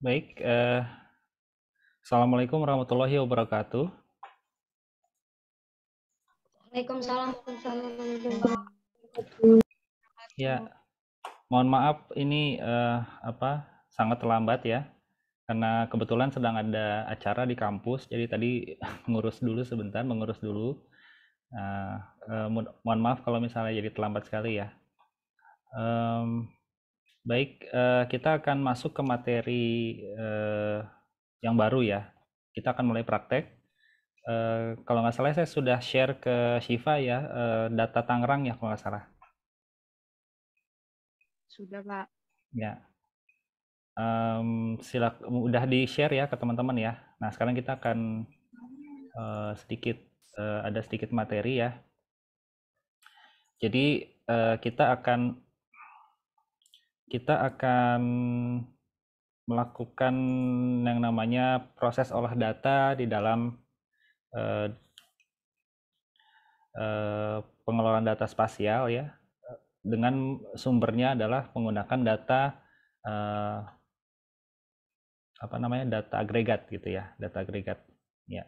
Baik, uh, Assalamualaikum warahmatullahi wabarakatuh. Waalaikumsalam warahmatullahi wabarakatuh. Ya, mohon maaf ini uh, apa sangat terlambat ya, karena kebetulan sedang ada acara di kampus, jadi tadi mengurus dulu sebentar, mengurus dulu. Uh, uh, mohon maaf kalau misalnya jadi terlambat sekali ya. Um, Baik, eh, kita akan masuk ke materi eh, yang baru ya. Kita akan mulai praktek. Eh, kalau nggak salah saya sudah share ke Shiva ya data Tangerang ya kalau nggak salah. Sudah Pak. Ya. Um, silak udah di share ya ke teman-teman ya. Nah sekarang kita akan sedikit ada sedikit materi ya. Jadi kita akan kita akan melakukan yang namanya proses olah data di dalam eh, eh, pengelolaan data spasial ya dengan sumbernya adalah menggunakan data eh, apa namanya data agregat gitu ya data agregat ya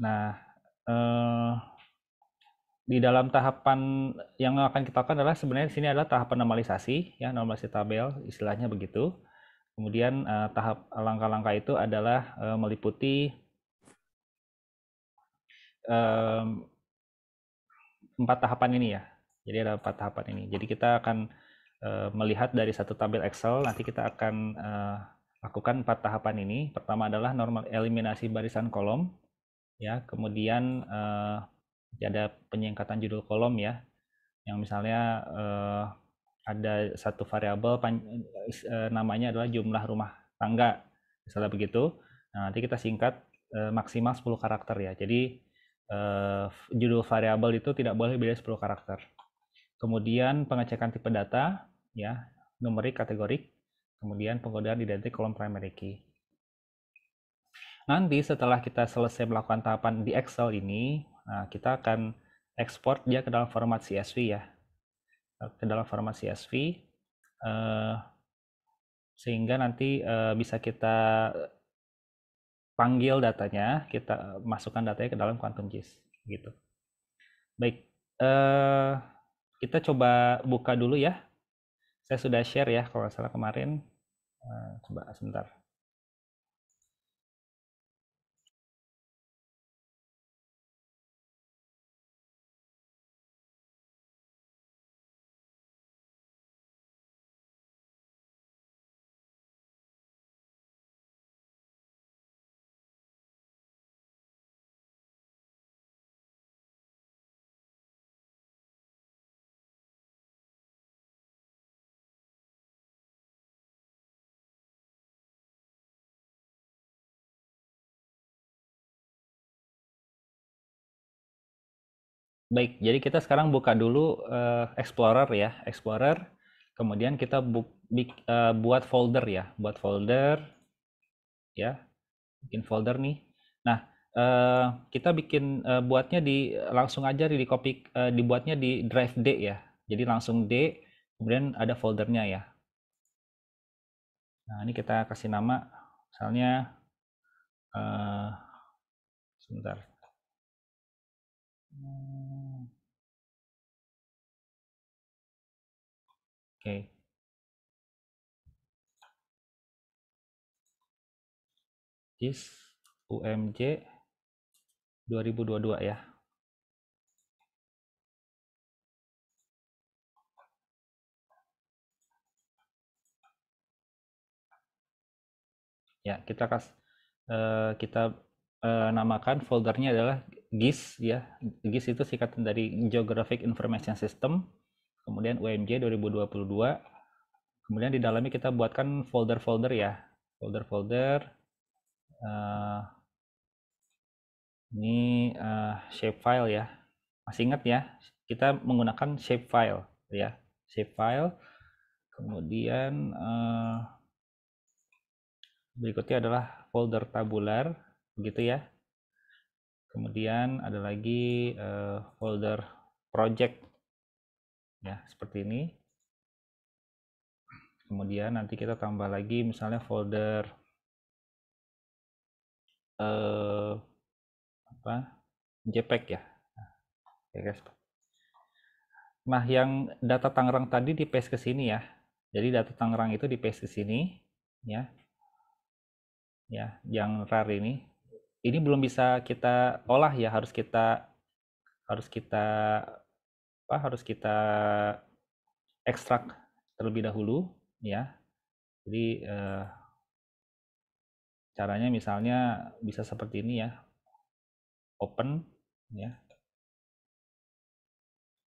nah eh, di dalam tahapan yang akan kita lakukan adalah sebenarnya di sini adalah tahapan normalisasi ya normalisasi tabel istilahnya begitu kemudian uh, tahap langkah-langkah itu adalah uh, meliputi um, empat tahapan ini ya jadi ada empat tahapan ini jadi kita akan uh, melihat dari satu tabel Excel nanti kita akan uh, lakukan empat tahapan ini pertama adalah normal eliminasi barisan kolom ya kemudian uh, ada penyingkatan judul kolom ya yang misalnya eh, ada satu variabel eh, namanya adalah jumlah rumah tangga misalnya begitu nah, nanti kita singkat eh, maksimal 10 karakter ya jadi eh, judul variabel itu tidak boleh beda 10 karakter kemudian pengecekan tipe data ya numerik kategorik kemudian pengkodean identik kolom primary key Nanti setelah kita selesai melakukan tahapan di Excel ini, Nah, kita akan ekspor dia ke dalam format CSV ya. Eh, ke dalam format CSV eh, sehingga nanti eh, bisa kita panggil datanya, kita eh, masukkan datanya ke dalam Quantum JIS gitu. Baik, eh, kita coba buka dulu ya. Saya sudah share ya kalau salah kemarin. Eh, coba sebentar. Baik, jadi kita sekarang buka dulu uh, Explorer ya, Explorer. Kemudian kita bu bu uh, eh, buat folder ya, buat folder ya, bikin folder nih. Nah, uh, kita bikin uh, buatnya di langsung aja di copy uh, dibuatnya di drive D ya. Jadi langsung D, kemudian ada foldernya ya. Nah, ini kita kasih nama, misalnya, uh, sebentar. Hmm. Oke. JIS UMJ 2022 ya. ya kita kas eh, kita eh, namakan foldernya adalah GIS ya GIS itu singkatan dari Geographic Information System kemudian UMJ 2022. Kemudian di dalamnya kita buatkan folder-folder ya, folder-folder. Uh, ini uh, file ya. Masih ingat ya, kita menggunakan shape file ya, shape file Kemudian uh, berikutnya adalah folder tabular, begitu ya. Kemudian ada lagi uh, folder project ya seperti ini kemudian nanti kita tambah lagi misalnya folder eh, apa JPEG ya nah, ya guys nah yang data Tangerang tadi di paste ke sini ya jadi data Tangerang itu di paste ke sini ya ya yang rare ini ini belum bisa kita olah ya harus kita harus kita apa harus kita ekstrak terlebih dahulu ya. Jadi eh, caranya misalnya bisa seperti ini ya. Open ya.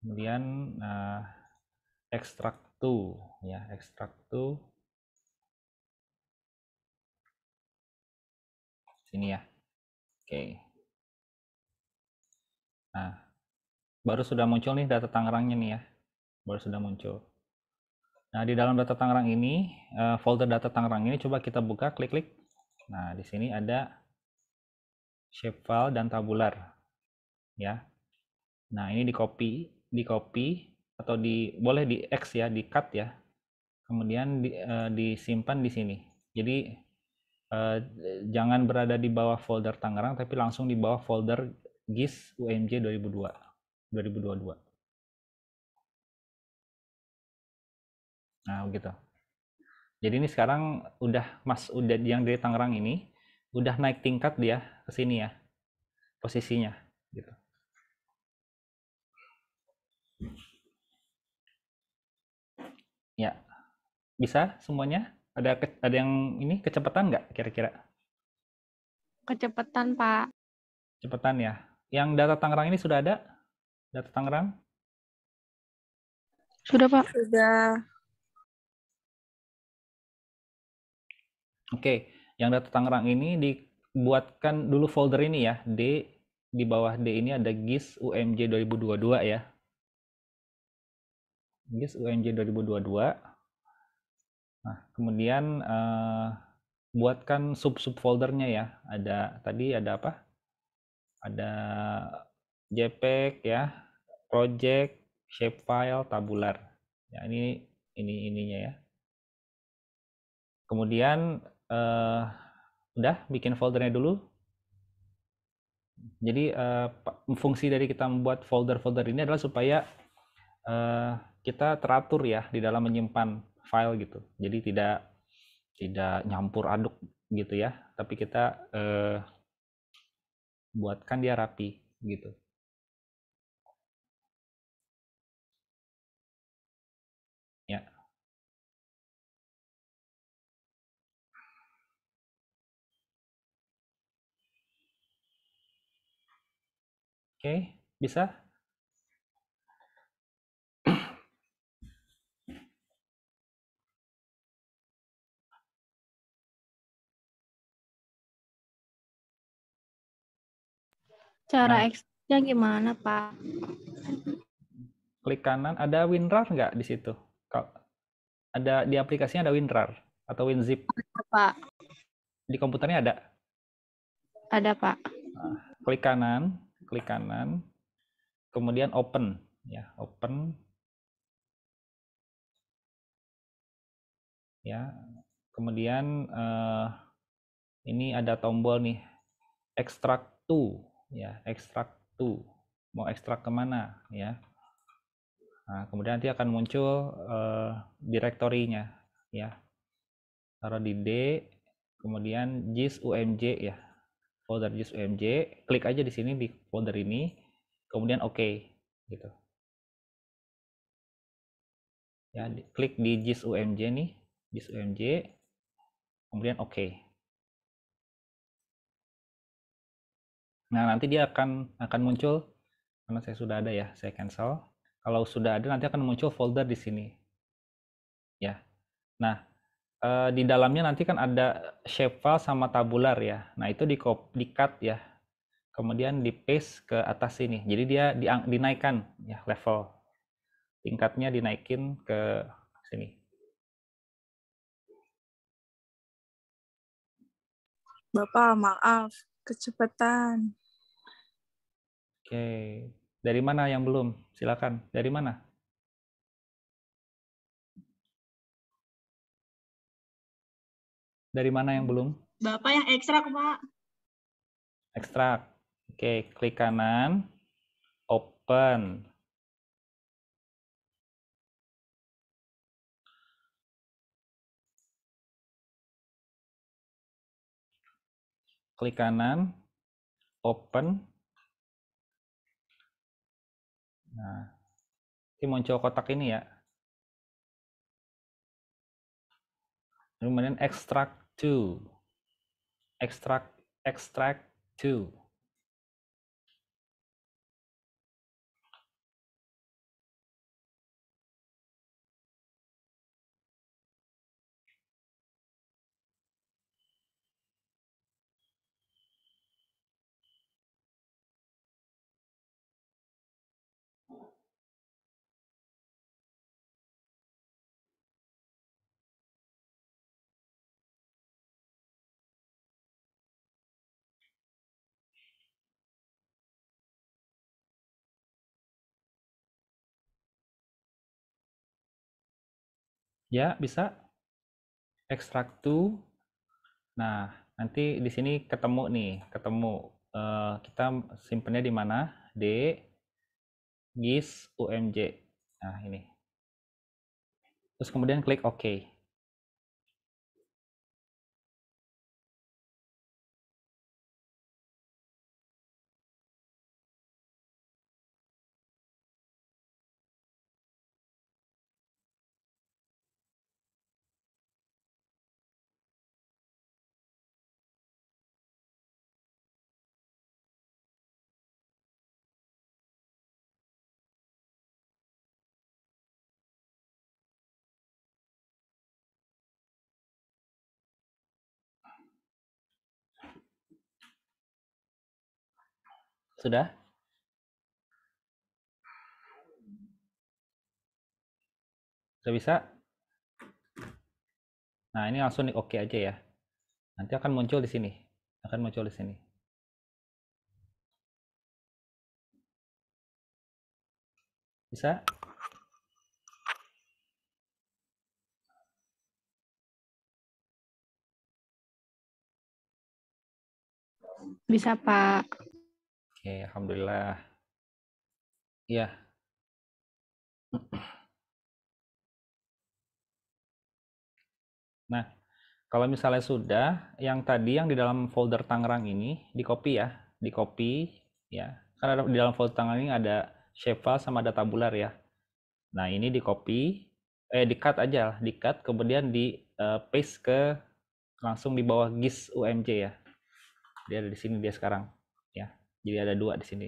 Kemudian eh, tuh to ya, ekstrak to sini ya. Oke. Okay. Nah, baru sudah muncul nih data Tangerangnya nih ya baru sudah muncul nah di dalam data Tangerang ini eh, folder data Tangerang ini coba kita buka klik-klik nah di sini ada shapefile dan tabular ya nah ini di copy di copy atau di boleh di X ya di cut ya kemudian di, uh, disimpan di sini jadi uh, jangan berada di bawah folder Tangerang tapi langsung di bawah folder GIS UMJ 2002 2022 nah gitu. jadi ini sekarang udah mas udah yang dari Tangerang ini udah naik tingkat dia ke sini ya posisinya gitu ya bisa semuanya ada ke, ada yang ini kecepatan nggak kira-kira kecepatan pak kecepatan ya yang data Tangerang ini sudah ada Data Tangerang? Sudah, Pak. Sudah. Oke, yang data Tangerang ini dibuatkan dulu folder ini ya, D di bawah D ini ada GIS UMJ 2022 ya. GIS UMJ 2022. Nah, kemudian eh, buatkan sub-sub foldernya ya. Ada tadi ada apa? Ada JPEG ya, project, shapefile, tabular. Ya, ini ini ininya ya. Kemudian uh, udah bikin foldernya dulu. Jadi uh, fungsi dari kita membuat folder-folder ini adalah supaya uh, kita teratur ya di dalam menyimpan file gitu. Jadi tidak tidak nyampur aduk gitu ya, tapi kita uh, buatkan dia rapi gitu. Oke, bisa? Cara nah. ekstraknya gimana, Pak? Klik kanan, ada WinRAR nggak di situ? Ada di aplikasinya ada WinRAR atau WinZip? Ada, Pak. Di komputernya ada? Ada, Pak. Nah, klik kanan, klik kanan, kemudian open ya, open. Ya. Kemudian eh, ini ada tombol nih extract to ya, extract to. Mau extract kemana ya? Nah, kemudian nanti akan muncul eh, direktorinya ya. Taruh di D, kemudian JIS UMJ ya folder JIS UMJ, klik aja di sini di folder ini, kemudian oke okay, gitu. Ya, di, klik di JIS UMJ nih, JIS UMJ, kemudian oke. Okay. Nah, nanti dia akan akan muncul karena saya sudah ada ya, saya cancel. Kalau sudah ada nanti akan muncul folder di sini. Ya. Nah, uh, di dalamnya nanti kan ada shape file sama tabular ya. Nah, itu di, di cut ya. Kemudian di paste ke atas sini. Jadi dia di, dinaikkan ya level tingkatnya dinaikin ke sini. Bapak, maaf, kecepatan. Oke, dari mana yang belum? Silakan. Dari mana? Dari mana yang belum? Bapak yang ekstrak, Pak. Ekstrak. Oke, klik kanan. Open. Klik kanan, open. Nah, ini muncul kotak ini ya. Kemudian ekstrak two extract extract two Ya, bisa. Extract to. Nah, nanti di sini ketemu nih, ketemu. Uh, kita simpennya di mana? D GIS UMJ. Nah, ini. Terus kemudian klik OK. Sudah? Sudah bisa? Nah, ini langsung oke okay aja ya. Nanti akan muncul di sini. Akan muncul di sini. Bisa? Bisa, Pak. Oke, alhamdulillah. Ya. Nah, kalau misalnya sudah, yang tadi yang di dalam folder Tangerang ini di copy ya, di copy ya. karena di dalam folder Tangerang ini ada shape file sama ada tabular ya. Nah, ini di copy eh di cut aja lah, di cut kemudian di uh, paste ke langsung di bawah GIS UMC ya. Dia ada di sini dia sekarang. Jadi ada dua di sini.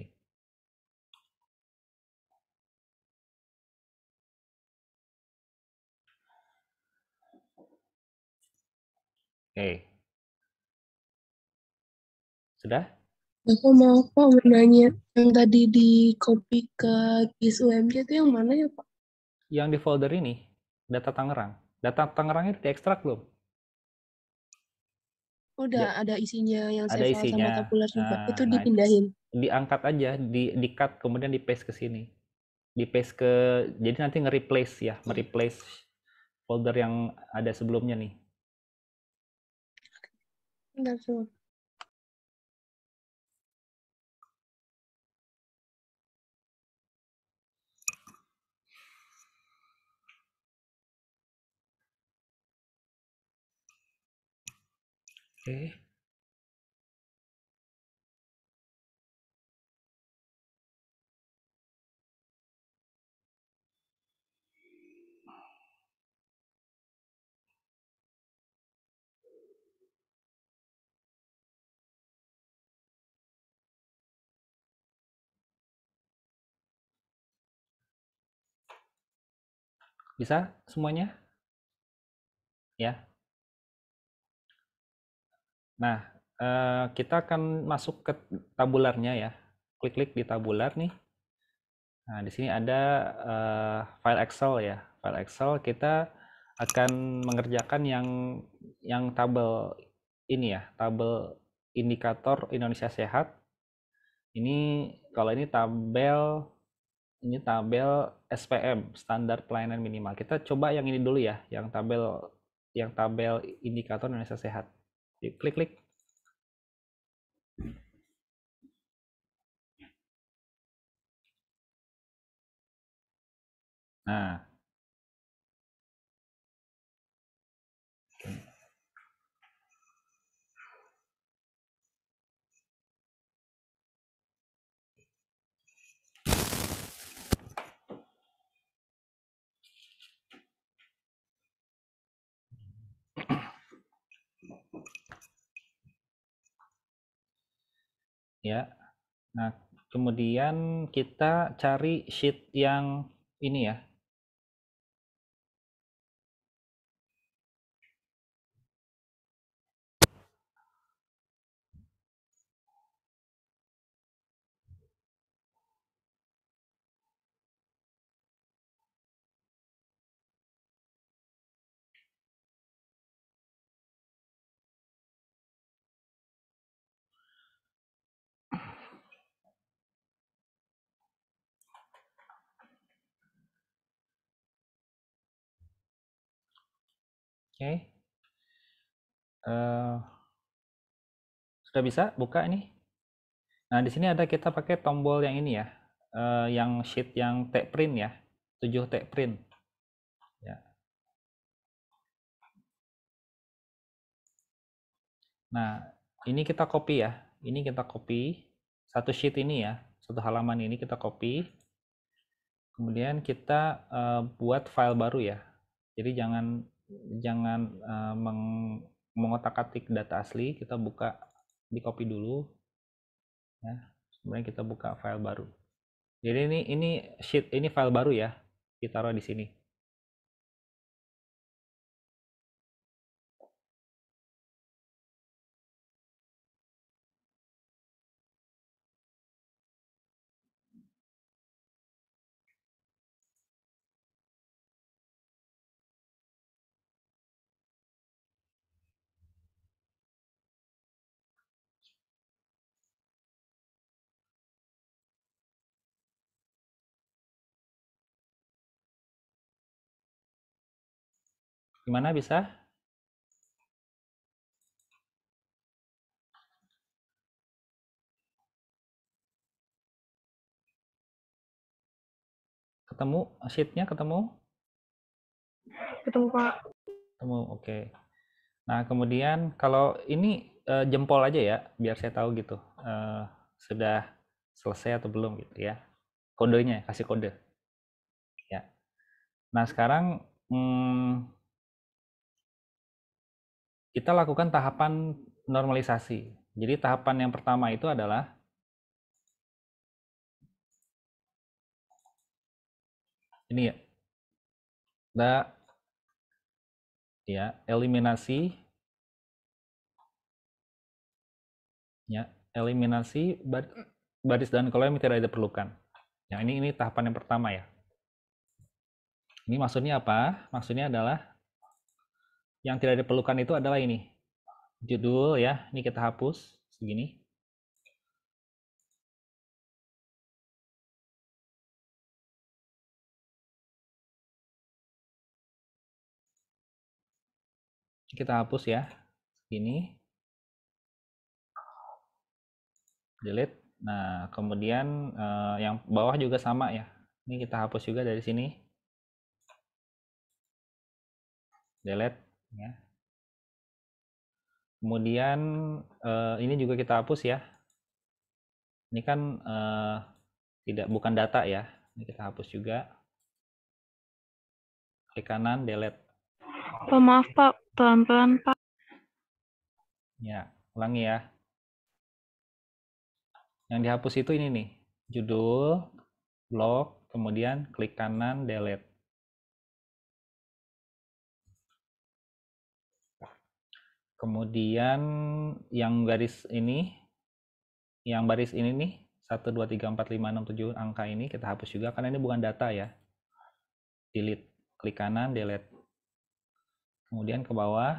Oke. Sudah? Aku mau kok menanya yang tadi di copy ke GIS UMJ itu yang mana ya Pak? Yang di folder ini, data Tangerang. Data Tangerang itu diekstrak belum? Oh, udah ya. ada isinya yang ada isinya. sama populer juga ah, nah, itu dipindahin nah, diangkat aja di di cut kemudian di paste ke sini di paste ke jadi nanti nge-replace ya mereplace iya. folder yang ada sebelumnya nih Bentar, Oke. Bisa semuanya? Ya, Nah, eh, kita akan masuk ke tabularnya ya. Klik-klik di tabular nih. Nah, di sini ada eh, file Excel ya. File Excel kita akan mengerjakan yang yang tabel ini ya, tabel indikator Indonesia Sehat. Ini kalau ini tabel ini tabel SPM, standar pelayanan minimal. Kita coba yang ini dulu ya, yang tabel yang tabel indikator Indonesia Sehat. Klik-klik. Nah, ya. Nah, kemudian kita cari sheet yang ini ya, okay. uh, eh, sudah bisa buka ini nah di sini ada kita pakai tombol yang ini ya uh, yang sheet yang tag print ya 7 tag print ya nah ini kita copy ya ini kita copy satu sheet ini ya satu halaman ini kita copy kemudian kita uh, buat file baru ya jadi jangan jangan uh, meng mengotak-atik data asli kita buka di copy dulu ya kemudian kita buka file baru jadi ini ini sheet ini file baru ya kita taruh di sini Gimana bisa? Ketemu sheetnya ketemu? Ketemu Pak. Ketemu, oke. Okay. Nah kemudian kalau ini uh, jempol aja ya, biar saya tahu gitu uh, sudah selesai atau belum gitu ya. Kodenya kasih kode. Ya. Nah sekarang hmm, kita lakukan tahapan normalisasi. Jadi tahapan yang pertama itu adalah ini ya. Da, ya, eliminasi ya, eliminasi baris dan kolom yang tidak diperlukan. Yang ini ini tahapan yang pertama ya. Ini maksudnya apa? Maksudnya adalah yang tidak diperlukan itu adalah ini. Judul ya, ini kita hapus segini. Kita hapus ya, segini. Delete. Nah, kemudian eh, yang bawah juga sama ya. Ini kita hapus juga dari sini. Delete. Ya. Kemudian eh, ini juga kita hapus ya. Ini kan eh, tidak bukan data ya. Ini kita hapus juga. Klik kanan, delete. Oh, maaf Pak, pelan-pelan Pak. Ya, ulangi ya. Yang dihapus itu ini nih, judul, blog, kemudian klik kanan, delete. kemudian yang garis ini yang baris ini nih 1 2 3 4 5 6 7 angka ini kita hapus juga karena ini bukan data ya delete klik kanan delete kemudian ke bawah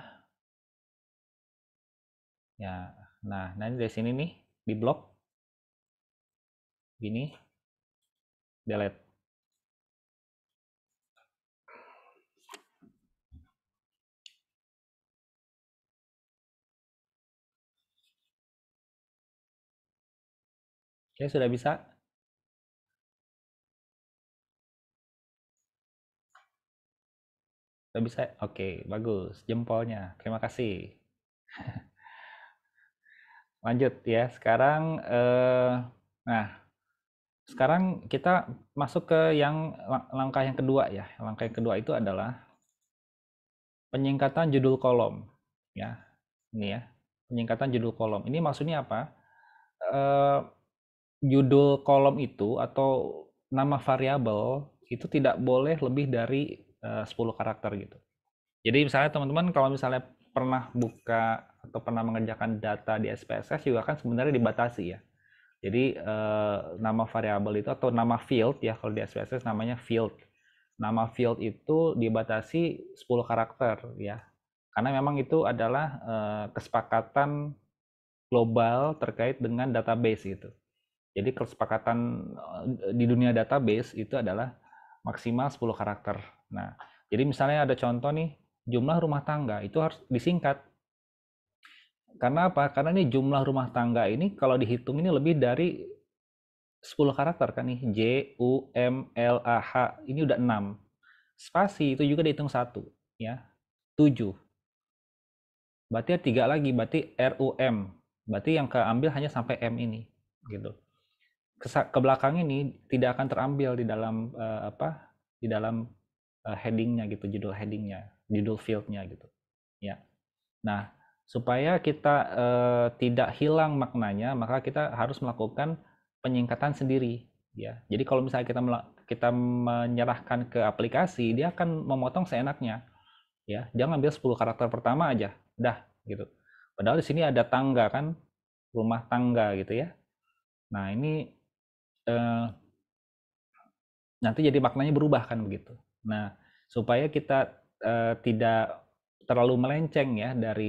ya nah nanti dari sini nih di blok gini delete Oke, sudah bisa? Sudah bisa? Oke, bagus. Jempolnya. Terima kasih. Lanjut ya. Sekarang, eh, nah, sekarang kita masuk ke yang langkah yang kedua ya. Langkah yang kedua itu adalah penyingkatan judul kolom. Ya, ini ya. Penyingkatan judul kolom. Ini maksudnya apa? Eh, judul kolom itu atau nama variabel itu tidak boleh lebih dari eh, uh, 10 karakter gitu. Jadi misalnya teman-teman kalau misalnya pernah buka atau pernah mengerjakan data di SPSS juga kan sebenarnya dibatasi ya. Jadi eh, nama variabel itu atau nama field ya kalau di SPSS namanya field. Nama field itu dibatasi 10 karakter ya. Karena memang itu adalah eh, kesepakatan global terkait dengan database gitu. Jadi kesepakatan eh, di dunia database itu adalah maksimal 10 karakter. Nah, jadi misalnya ada contoh nih, jumlah rumah tangga itu harus disingkat. Karena apa? Karena ini jumlah rumah tangga ini kalau dihitung ini lebih dari 10 karakter kan nih. J, U, M, L, A, H. Ini udah 6. Spasi itu juga dihitung 1. ya. 7. Berarti ada 3 lagi, berarti R, U, M. Berarti yang keambil hanya sampai M ini gitu ke belakang ini tidak akan terambil di dalam uh, apa di dalam uh, headingnya gitu judul headingnya judul fieldnya gitu ya nah supaya kita uh, tidak hilang maknanya maka kita harus melakukan penyingkatan sendiri ya jadi kalau misalnya kita kita menyerahkan ke aplikasi dia akan memotong seenaknya ya dia ngambil 10 karakter pertama aja dah gitu padahal di sini ada tangga kan rumah tangga gitu ya nah ini eh, nanti jadi maknanya berubah kan begitu. Nah, supaya kita eh, tidak terlalu melenceng ya dari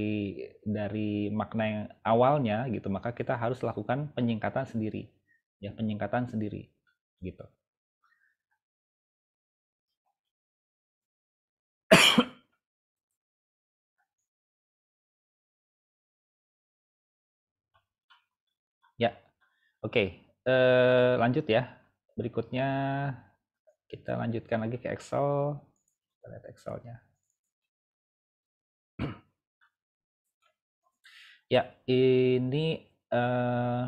dari makna yang awalnya gitu, maka kita harus lakukan penyingkatan sendiri. Ya, penyingkatan sendiri gitu. Ya, oke eh, lanjut ya. Berikutnya kita lanjutkan lagi ke Excel. Kita lihat Excelnya. ya, ini eh,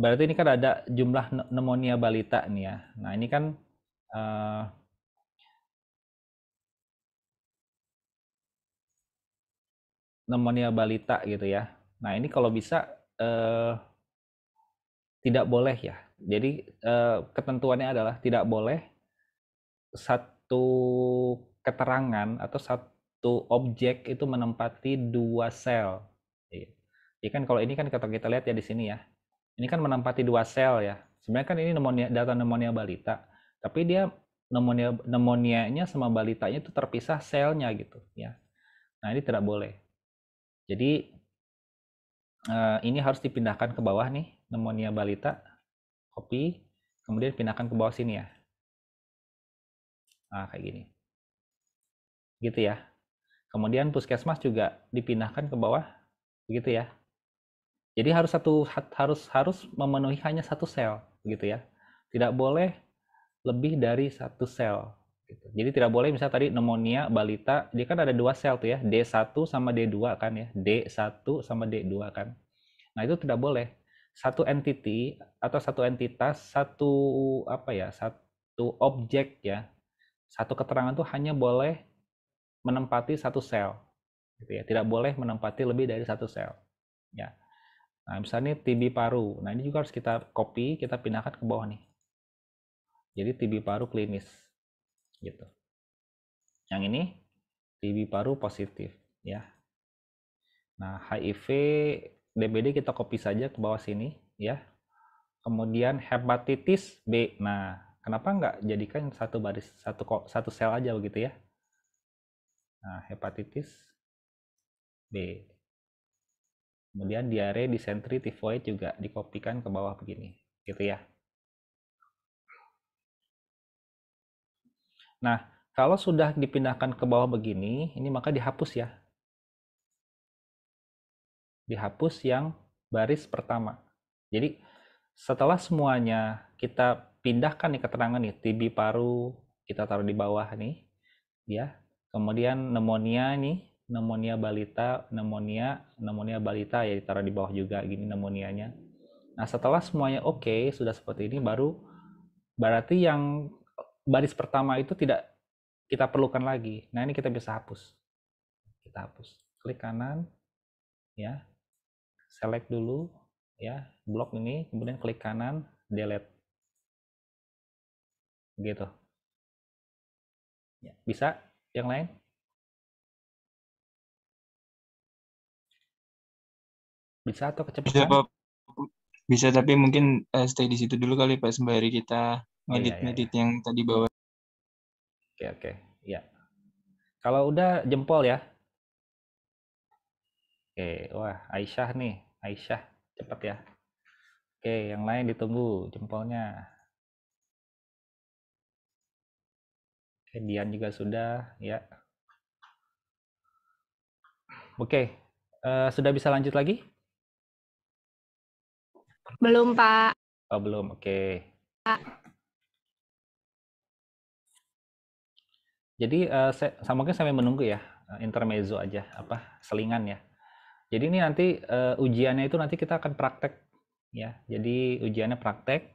berarti ini kan ada jumlah pneumonia balita nih ya. Nah ini kan eh, pneumonia balita gitu ya. Nah ini kalau bisa eh, tidak boleh ya. Jadi eh, ketentuannya adalah tidak boleh satu keterangan atau satu objek itu menempati dua sel. Ya kan kalau ini kan kata kita lihat ya di sini ya. Ini kan menempati dua sel ya. Sebenarnya kan ini pneumonia, data pneumonia balita, tapi dia pneumonia pneumonianya sama balitanya itu terpisah selnya gitu ya. Nah, ini tidak boleh. Jadi eh, ini harus dipindahkan ke bawah nih pneumonia balita, copy, kemudian pindahkan ke bawah sini ya. Nah, kayak gini. Gitu ya. Kemudian puskesmas juga dipindahkan ke bawah, begitu ya. Jadi harus satu harus harus memenuhi hanya satu sel, begitu ya. Tidak boleh lebih dari satu sel. Gitu. Jadi tidak boleh misalnya tadi pneumonia balita, dia kan ada dua sel tuh ya, D1 sama D2 kan ya, D1 sama D2 kan. Nah itu tidak boleh satu entity atau satu entitas satu apa ya satu objek ya satu keterangan tuh hanya boleh menempati satu sel gitu ya tidak boleh menempati lebih dari satu sel ya nah misalnya TB paru nah ini juga harus kita copy kita pindahkan ke bawah nih jadi TB paru klinis gitu yang ini TB paru positif ya nah HIV DBD kita copy saja ke bawah sini ya. Kemudian hepatitis B. Nah, kenapa nggak jadikan satu baris satu satu sel aja begitu ya? Nah, hepatitis B. Kemudian diare, disentri, tifoid juga dikopikan ke bawah begini, gitu ya. Nah, kalau sudah dipindahkan ke bawah begini, ini maka dihapus ya dihapus yang baris pertama. Jadi setelah semuanya kita pindahkan nih keterangan nih TB paru kita taruh di bawah nih ya. Kemudian pneumonia nih, pneumonia balita, pneumonia, pneumonia balita ya ditaruh di bawah juga gini pneumonianya. Nah, setelah semuanya oke, okay, sudah seperti ini baru berarti yang baris pertama itu tidak kita perlukan lagi. Nah, ini kita bisa hapus. Kita hapus. Klik kanan ya select dulu ya blok ini, kemudian klik kanan, delete. Gitu. Ya, bisa yang lain? Bisa atau kecepatan? Bisa, Bisa, tapi mungkin uh, stay di situ dulu kali, Pak, sembari kita ngedit oh, iya, iya ngedit iya. yang tadi bawah. Oke, oke. Ya. Kalau udah jempol ya, Oke, wah Aisyah nih, Aisyah cepat ya. Oke, yang lain ditunggu jempolnya. Oke, Dian juga sudah ya. Oke, uh, sudah bisa lanjut lagi? Belum, Pak. Oh, belum. Oke. Pak. Jadi uh, saya, mungkin sampai menunggu ya eh, intermezzo aja apa selingan ya. Jadi ini nanti uh, ujiannya itu nanti kita akan praktek ya. Jadi ujiannya praktek.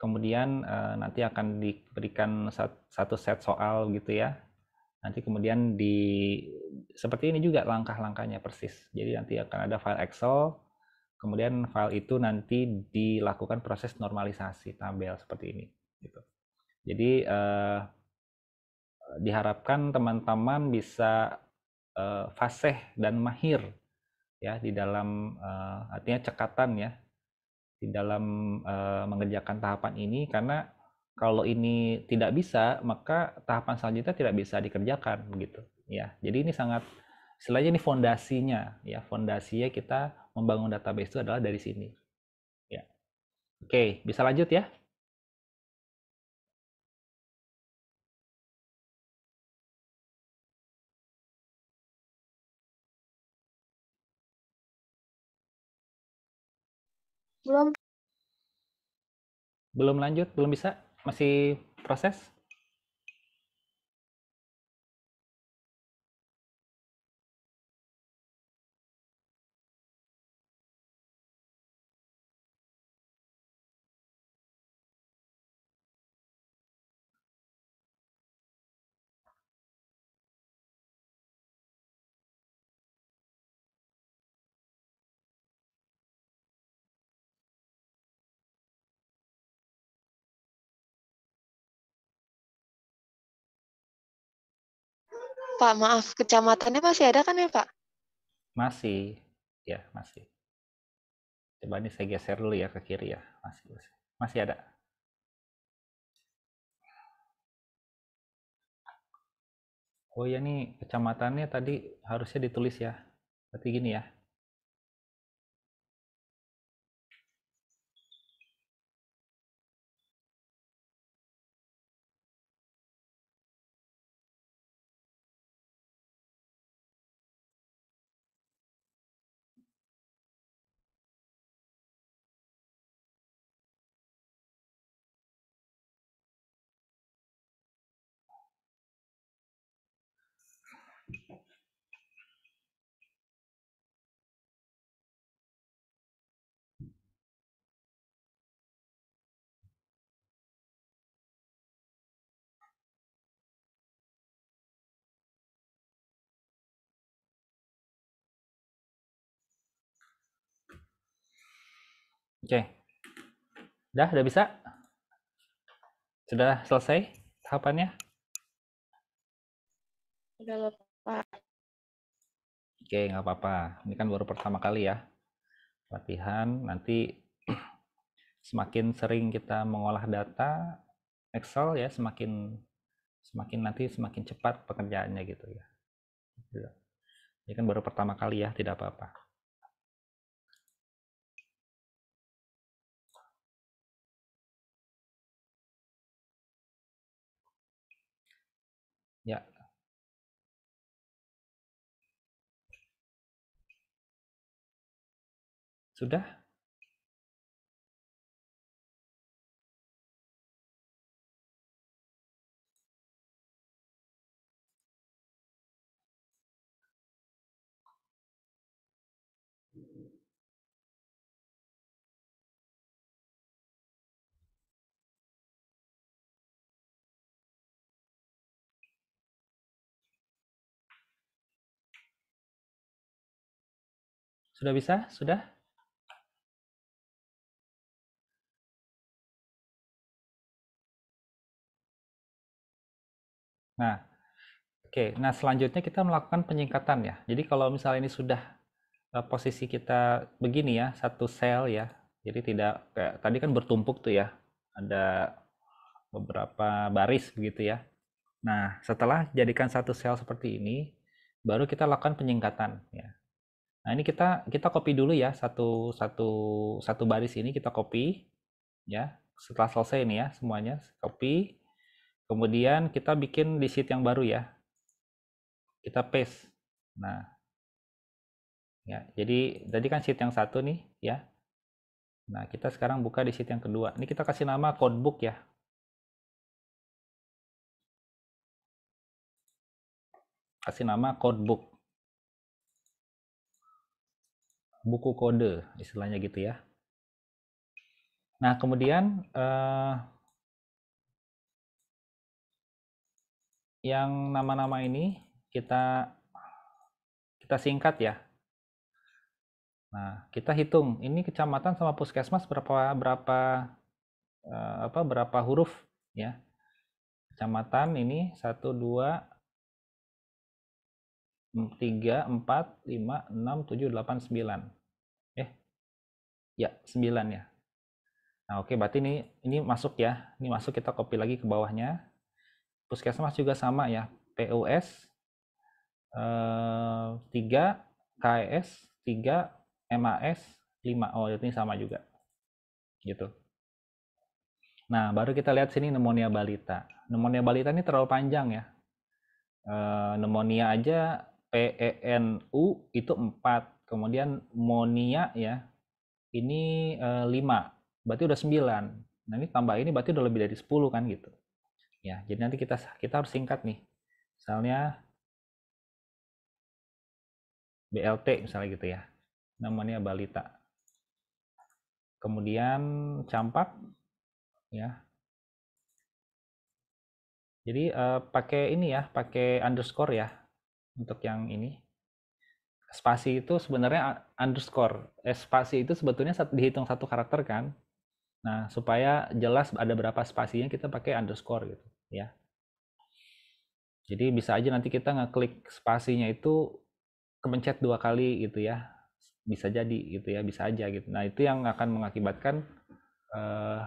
Kemudian uh, nanti akan diberikan satu set soal gitu ya. Nanti kemudian di seperti ini juga langkah-langkahnya persis. Jadi nanti akan ada file Excel. Kemudian file itu nanti dilakukan proses normalisasi tabel seperti ini gitu. Jadi uh, diharapkan teman-teman bisa uh, fasih dan mahir ya di dalam uh, artinya cekatan ya di dalam uh, mengerjakan tahapan ini karena kalau ini tidak bisa maka tahapan selanjutnya tidak bisa dikerjakan begitu ya jadi ini sangat selanjutnya ini fondasinya ya fondasinya kita membangun database itu adalah dari sini ya oke bisa lanjut ya belum belum lanjut belum bisa masih proses Pak? Maaf, kecamatannya masih ada kan ya, Pak? Masih. Ya, masih. Coba ini saya geser dulu ya ke kiri ya. Masih, masih. Masih ada. Oh ya nih kecamatannya tadi harusnya ditulis ya. Berarti gini ya. Oke. Udah, udah bisa? Sudah selesai tahapannya? Sudah lupa. Oke, nggak apa-apa. Ini kan baru pertama kali ya. Latihan, nanti semakin sering kita mengolah data Excel ya, semakin semakin nanti semakin cepat pekerjaannya gitu ya. Iya. Ini kan baru pertama kali ya, tidak apa-apa. Sudah? Sudah bisa? Sudah? Nah, oke. Okay. Nah, selanjutnya kita melakukan penyingkatan ya. Jadi kalau misalnya ini sudah uh, posisi kita begini ya, satu sel ya. Jadi tidak kayak tadi kan bertumpuk tuh ya. Ada beberapa baris begitu ya. Nah, setelah jadikan satu sel seperti ini, baru kita lakukan penyingkatan ya. Nah, ini kita kita copy dulu ya satu satu satu baris ini kita copy ya. Setelah selesai ini ya semuanya copy Kemudian kita bikin di sheet yang baru ya. Kita paste. Nah. Ya, jadi tadi kan sheet yang satu nih ya. Nah, kita sekarang buka di sheet yang kedua. Ini kita kasih nama codebook ya. Kasih nama codebook. Buku kode, istilahnya gitu ya. Nah, kemudian eh, yang nama-nama ini kita kita singkat ya. Nah, kita hitung ini kecamatan sama puskesmas berapa berapa eh, apa berapa huruf ya. Kecamatan ini 1 2 3 4 5 6 7 8 9. Eh. Ya, 9 ya. Nah, oke berarti ini ini masuk ya. Ini masuk kita copy lagi ke bawahnya puskesmas juga sama ya POS eh, 3 KS 3 MAS 5 oh ini sama juga gitu nah baru kita lihat sini pneumonia balita pneumonia balita ini terlalu panjang ya eh, pneumonia aja PENU itu 4 kemudian monia ya ini eh, lima, 5 berarti udah 9 nah ini tambah ini berarti udah lebih dari 10 kan gitu ya jadi nanti kita kita harus singkat nih misalnya BLT misalnya gitu ya namanya balita kemudian campak ya jadi eh, pakai ini ya pakai underscore ya untuk yang ini spasi itu sebenarnya underscore eh, spasi itu sebetulnya dihitung satu karakter kan nah supaya jelas ada berapa spasinya kita pakai underscore gitu ya. Jadi bisa aja nanti kita ngeklik spasinya itu kemencet dua kali gitu ya. Bisa jadi gitu ya, bisa aja gitu. Nah, itu yang akan mengakibatkan uh,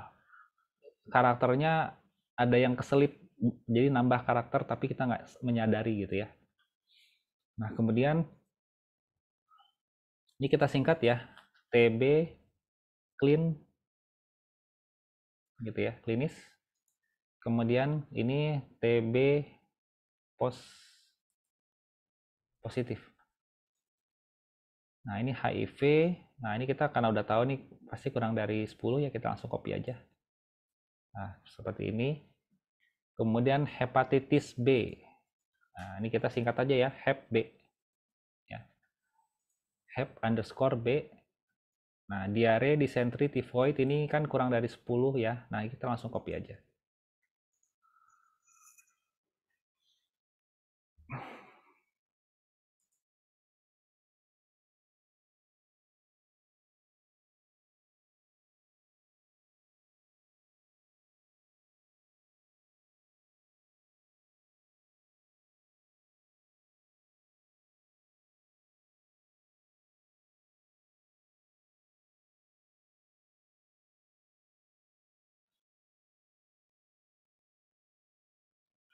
karakternya ada yang keselip jadi nambah karakter tapi kita nggak menyadari gitu ya. Nah kemudian ini kita singkat ya TB clean gitu ya klinis kemudian ini TB pos positif nah ini HIV nah ini kita karena udah tahu nih pasti kurang dari 10 ya kita langsung copy aja nah seperti ini kemudian hepatitis B nah ini kita singkat aja ya Hep B ya Hep underscore B Nah, diare, disentri, tifoid ini kan kurang dari 10 ya. Nah, kita langsung copy aja.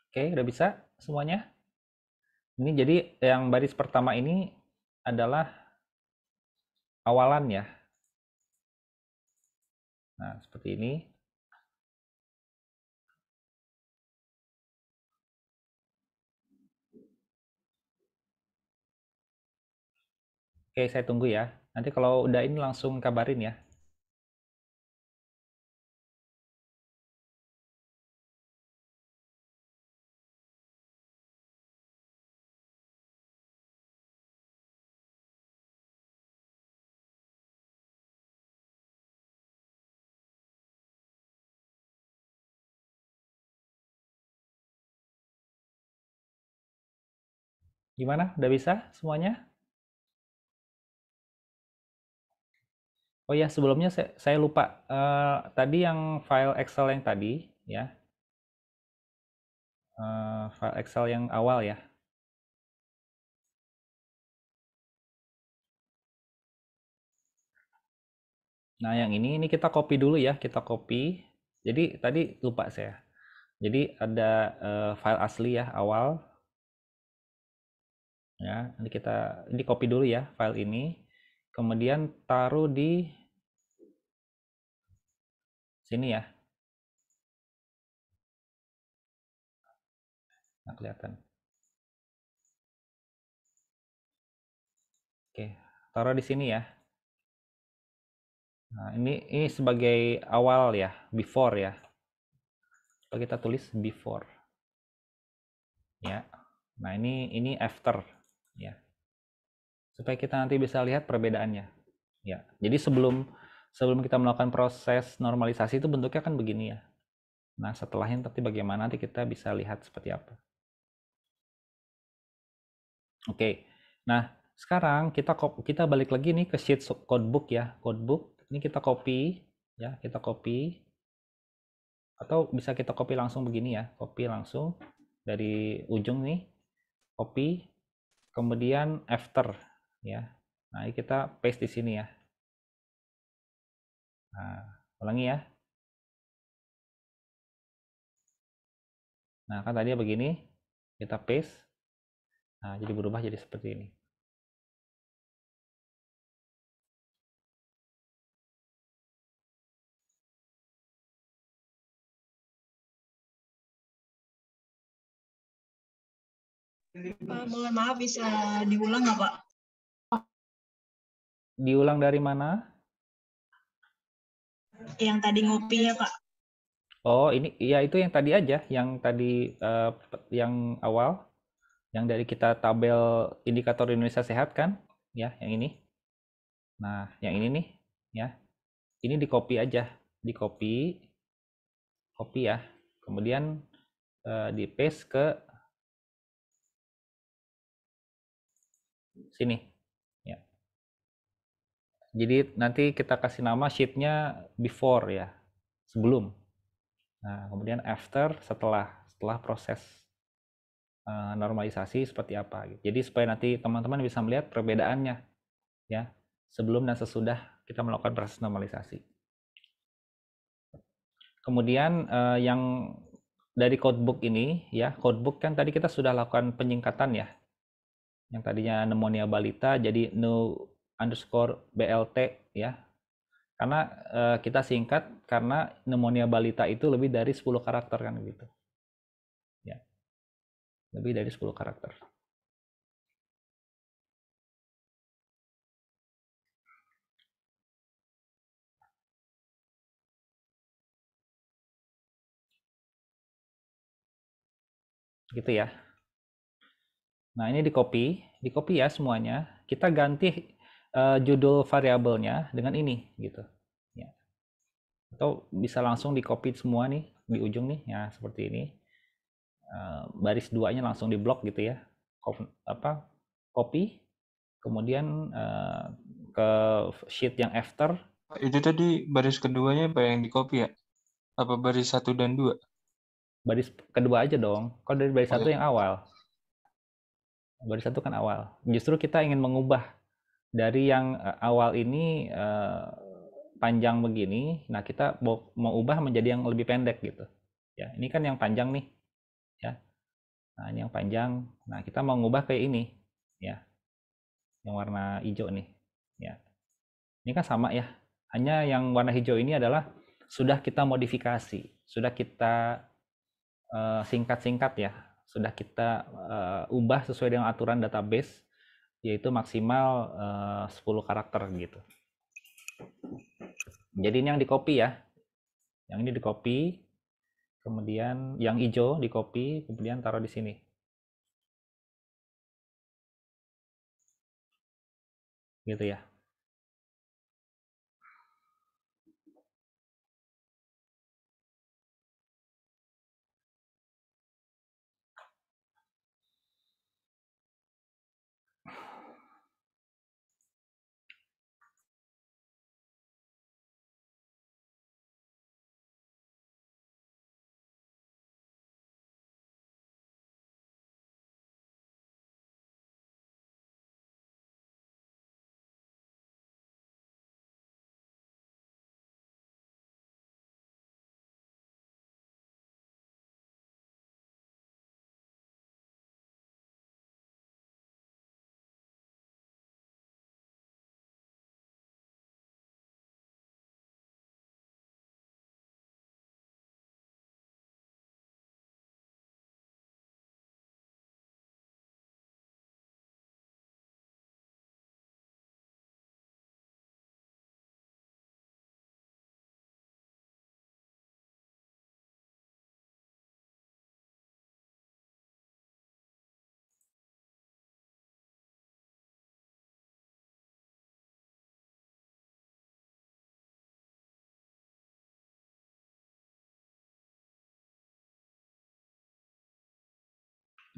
Oke, udah bisa semuanya? Ini jadi yang baris pertama ini adalah awalan ya. Nah, seperti ini. Oke, saya tunggu ya. Nanti kalau udah ini langsung kabarin ya. Gimana? Udah bisa semuanya? Oh ya, sebelumnya saya, saya lupa uh, tadi yang file Excel yang tadi ya, uh, file Excel yang awal ya. Nah yang ini ini kita copy dulu ya, kita copy. Jadi tadi lupa saya. Jadi ada uh, file asli ya awal ya nanti kita ini copy dulu ya file ini kemudian taruh di sini ya nah, kelihatan oke taruh di sini ya nah ini ini sebagai awal ya before ya kita tulis before ya nah ini ini after ya supaya kita nanti bisa lihat perbedaannya ya jadi sebelum sebelum kita melakukan proses normalisasi itu bentuknya kan begini ya nah setelahnya nanti bagaimana nanti kita bisa lihat seperti apa oke nah sekarang kita kita balik lagi nih ke sheet codebook ya codebook ini kita copy ya kita copy atau bisa kita copy langsung begini ya copy langsung dari ujung nih copy kemudian after ya nah ini kita paste di sini ya nah ulangi ya nah kan tadi begini kita paste nah jadi berubah jadi seperti ini mohon maaf bisa diulang nggak Pak? Diulang dari mana? Yang tadi ngopi ya Pak. Oh ini ya itu yang tadi aja, yang tadi uh, yang awal, yang dari kita tabel indikator Indonesia sehat kan, ya yang ini. Nah yang ini nih, ya ini di copy aja, di copy, copy ya. Kemudian uh, di paste ke sini ya jadi nanti kita kasih nama sheetnya before ya sebelum nah kemudian after setelah setelah proses uh, normalisasi seperti apa gitu. jadi supaya nanti teman-teman bisa melihat perbedaannya ya sebelum dan sesudah kita melakukan proses normalisasi kemudian uh, yang dari codebook ini ya codebook kan tadi kita sudah lakukan penyingkatan ya yang tadinya pneumonia balita jadi new underscore BLT ya karena e, kita singkat karena pneumonia balita itu lebih dari 10 karakter kan gitu ya lebih dari 10 karakter gitu ya Nah, ini di copy, di copy ya semuanya. Kita ganti uh, judul variabelnya dengan ini gitu. Ya. Atau bisa langsung di copy semua nih di ujung nih ya seperti ini. Uh, baris duanya langsung di blok gitu ya. Cop apa? Copy kemudian uh, ke sheet yang after. Itu tadi baris keduanya apa yang di copy ya? Apa baris satu dan dua? Baris kedua aja dong. Kalau dari baris oh, satu iya. yang awal baru satu kan awal. Justru kita ingin mengubah dari yang eh, awal ini eh, panjang begini, nah kita mau, ubah menjadi yang lebih pendek gitu. Ya, ini kan yang panjang nih. Ya. Nah, ini yang panjang. Nah, kita mau ngubah kayak ini, ya. Yang warna hijau nih, ya. Ini kan sama ya. Hanya yang warna hijau ini adalah sudah kita modifikasi, sudah kita eh, singkat-singkat ya sudah kita uh, ubah sesuai dengan aturan database yaitu maksimal eh, uh, 10 karakter gitu. Jadi ini yang di copy ya. Yang ini di copy, kemudian yang hijau di copy, kemudian taruh di sini. Gitu ya.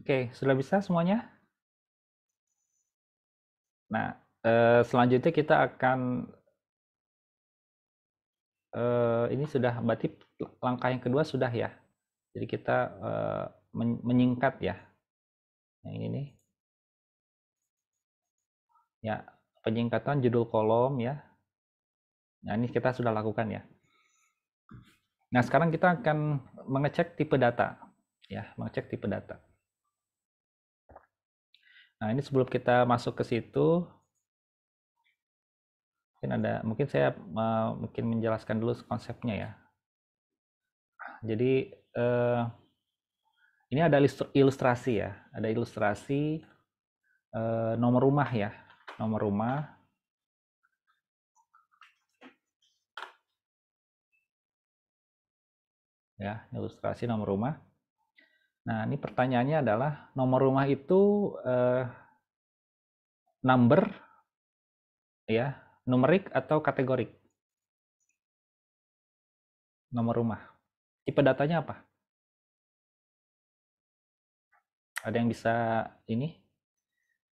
Oke, sudah bisa semuanya? Nah, eh, selanjutnya kita akan eh, ini sudah berarti langkah yang kedua sudah ya. Jadi kita eh, menyingkat ya. Yang ini nih. Ya, penyingkatan judul kolom ya. Nah, ini kita sudah lakukan ya. Nah, sekarang kita akan mengecek tipe data ya, mengecek tipe data. Nah, ini sebelum kita masuk ke situ, mungkin ada, mungkin saya uh, mungkin menjelaskan dulu konsepnya ya. Jadi uh, ini ada ilustrasi ya, ada ilustrasi uh, nomor rumah ya, nomor rumah. Ya, ilustrasi nomor rumah. Nah, ini pertanyaannya adalah nomor rumah itu eh, number ya, numerik atau kategorik? Nomor rumah. Tipe datanya apa? Ada yang bisa ini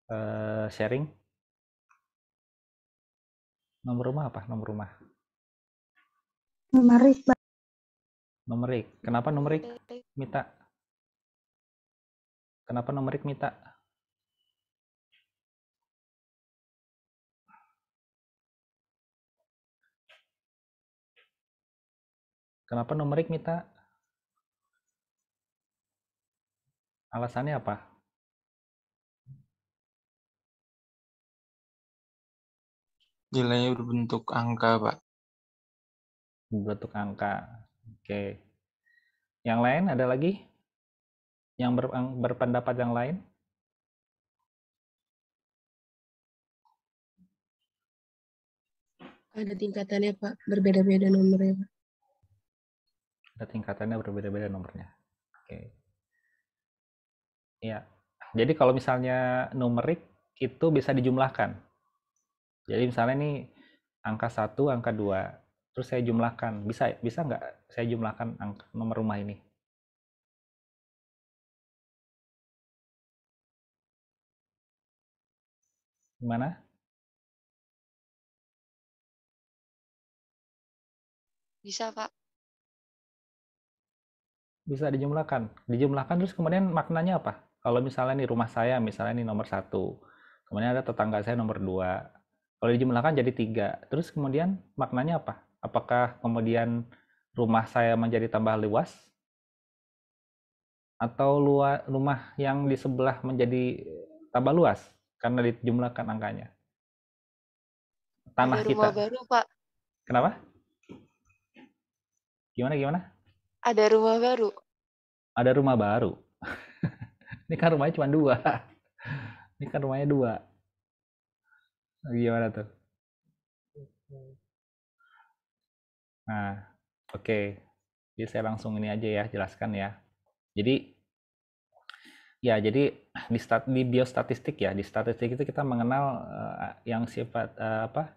eh, sharing? Nomor rumah apa? Nomor rumah. Numerik. Numerik. Kenapa numerik? Mita. Kenapa numerik minta? Kenapa numerik minta? Alasannya apa? Nilainya berbentuk angka, Pak. Berbentuk angka. Oke. Yang lain ada lagi? yang, ber, yang berpendapat yang lain? Ada tingkatannya Pak, berbeda-beda nomornya Pak. Ada tingkatannya berbeda-beda nomornya. Oke. Okay. Ya. Jadi kalau misalnya numerik itu bisa dijumlahkan. Jadi misalnya ini angka 1, angka 2, terus saya jumlahkan. Bisa bisa nggak saya jumlahkan angka, nomor rumah ini? Gimana? Bisa, Pak. Bisa dijumlahkan. Dijumlahkan terus kemudian maknanya apa? Kalau misalnya nih rumah saya, misalnya ini nomor satu. Kemudian ada tetangga saya nomor dua. Kalau dijumlahkan jadi tiga. Terus kemudian maknanya apa? Apakah kemudian rumah saya menjadi tambah luas? Atau luas, rumah yang di sebelah menjadi tambah luas? karena dijumlahkan angkanya. Tanah ada rumah kita. baru, Pak. Kenapa? Gimana gimana? Ada rumah baru. Ada rumah baru. Ini kan rumahnya cuma dua. Ini kan rumahnya dua. Gimana tuh? Nah, oke. Okay. Jadi saya langsung ini aja ya, jelaskan ya. Jadi Ya, jadi di, stat, di biostatistik ya, di statistik itu kita mengenal uh, yang sifat uh, apa?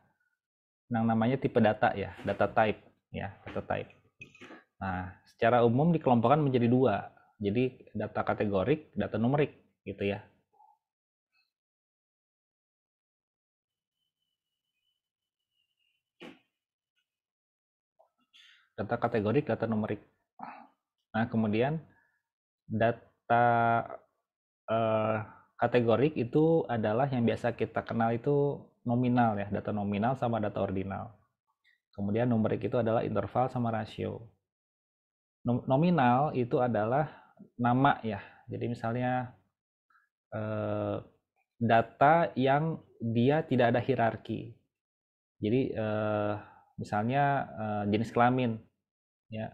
yang namanya tipe data ya, data type ya, data type. Nah, secara umum dikelompokkan menjadi dua. Jadi data kategorik, data numerik gitu ya. Data kategorik, data numerik. Nah, kemudian data uh, kategorik itu adalah yang biasa kita kenal itu nominal ya, data nominal sama data ordinal. Kemudian numerik itu adalah interval sama rasio. Nominal itu adalah nama ya. Jadi misalnya eh, data yang dia tidak ada hierarki. Jadi eh, misalnya jenis kelamin ya.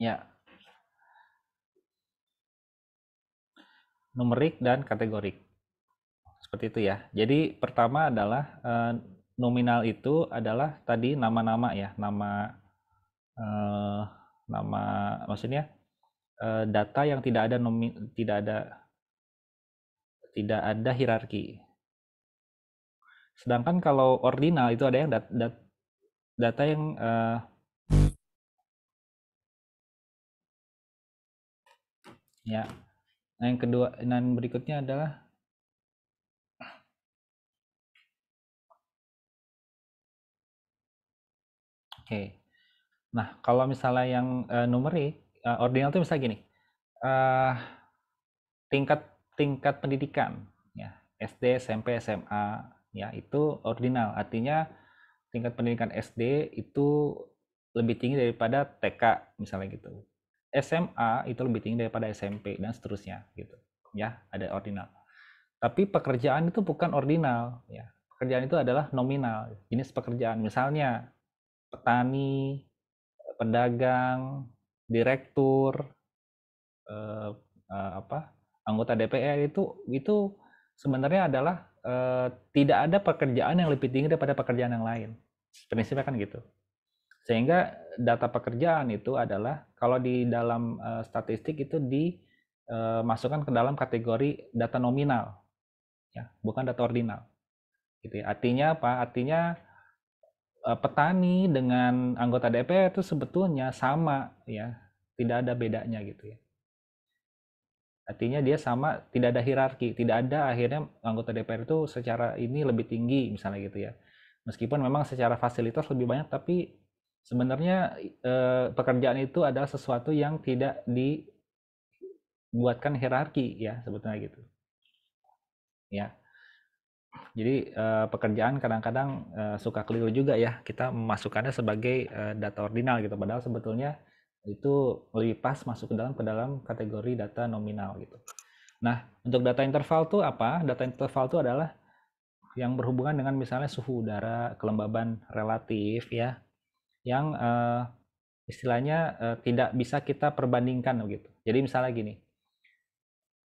Ya. Numerik dan kategorik. Seperti itu ya. Jadi pertama adalah eh, nominal itu adalah tadi nama-nama ya, nama eh, nama maksudnya eh, data yang tidak ada nomi, tidak ada tidak ada hierarki. Sedangkan kalau ordinal itu ada yang dat, dat, data yang uh, Ya. Nah, yang kedua dan berikutnya adalah Oke. Okay. Nah, kalau misalnya yang uh, numerik, uh, ordinal itu misalnya gini. Uh, tingkat tingkat pendidikan ya, SD, SMP, SMA ya itu ordinal. Artinya tingkat pendidikan SD itu lebih tinggi daripada TK misalnya gitu. SMA itu lebih tinggi daripada SMP dan seterusnya gitu ya ada ordinal tapi pekerjaan itu bukan ordinal ya pekerjaan itu adalah nominal jenis pekerjaan misalnya petani pedagang direktur eh, eh, apa anggota DPR itu itu sebenarnya adalah eh, tidak ada pekerjaan yang lebih tinggi daripada pekerjaan yang lain prinsipnya kan gitu sehingga data pekerjaan itu adalah kalau di dalam uh, statistik itu dimasukkan eh, ke dalam kategori data nominal, ya, bukan data ordinal. Gitu ya. Artinya apa? Artinya uh, petani dengan anggota DPR itu sebetulnya sama, ya, tidak ada bedanya gitu ya. Artinya dia sama, tidak ada hierarki, tidak ada akhirnya anggota DPR itu secara ini lebih tinggi misalnya gitu ya. Meskipun memang secara fasilitas lebih banyak, tapi Sebenarnya eh, pekerjaan itu adalah sesuatu yang tidak dibuatkan hierarki ya sebetulnya gitu. Ya. Jadi eh, pekerjaan kadang-kadang eh, suka keliru juga ya. Kita memasukkannya sebagai eh, data ordinal gitu padahal sebetulnya itu lebih pas masuk ke dalam ke dalam kategori data nominal gitu. Nah, untuk data interval tuh apa? Data interval itu adalah yang berhubungan dengan misalnya suhu udara, kelembaban relatif ya, yang uh, istilahnya uh, tidak bisa kita perbandingkan begitu. Jadi misalnya gini,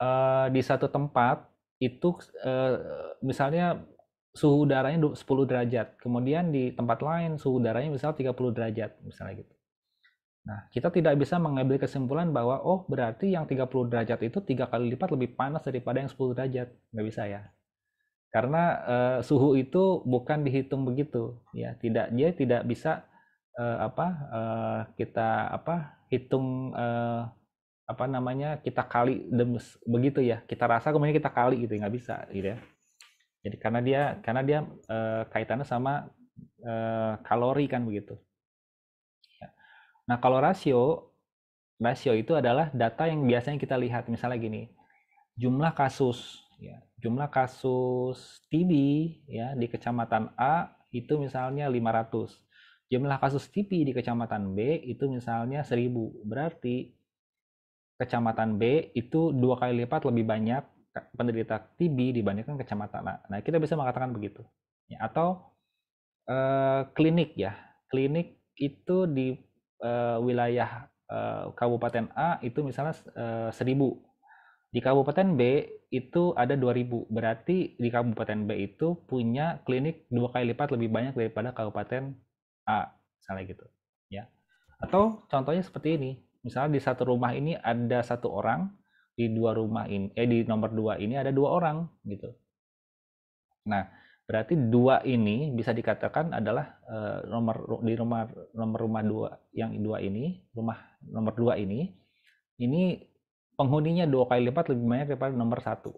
uh, di satu tempat itu uh, misalnya suhu udaranya 10 derajat, kemudian di tempat lain suhu udaranya misalnya 30 derajat misalnya gitu. Nah, kita tidak bisa mengambil kesimpulan bahwa oh berarti yang 30 derajat itu tiga kali lipat lebih panas daripada yang 10 derajat. Nggak bisa ya. Karena uh, suhu itu bukan dihitung begitu, ya. Tidak dia tidak bisa eh, apa eh, kita apa hitung eh, apa namanya kita kali demus begitu ya kita rasa kemudian kita kali gitu nggak bisa gitu ya jadi karena dia karena dia eh, kaitannya sama eh, kalori kan begitu ya. nah kalau rasio rasio itu adalah data yang biasanya kita lihat misalnya gini jumlah kasus ya jumlah kasus TB ya di kecamatan A itu misalnya 500 Jumlah kasus TB di kecamatan B itu misalnya 1000. Berarti kecamatan B itu dua kali lipat lebih banyak penderita TB dibandingkan kecamatan A. Nah, kita bisa mengatakan begitu. Ya, atau eh, klinik ya. Klinik itu di eh, wilayah eh, kabupaten A itu misalnya eh, 1000 di kabupaten B itu ada 2000. Berarti di kabupaten B itu punya klinik dua kali lipat lebih banyak daripada kabupaten A misalnya gitu ya atau contohnya seperti ini misalnya di satu rumah ini ada satu orang di dua rumah ini eh di nomor dua ini ada dua orang gitu nah berarti dua ini bisa dikatakan adalah eh, nomor di rumah nomor rumah dua yang dua ini rumah nomor dua ini ini penghuninya dua kali lipat lebih banyak daripada nomor satu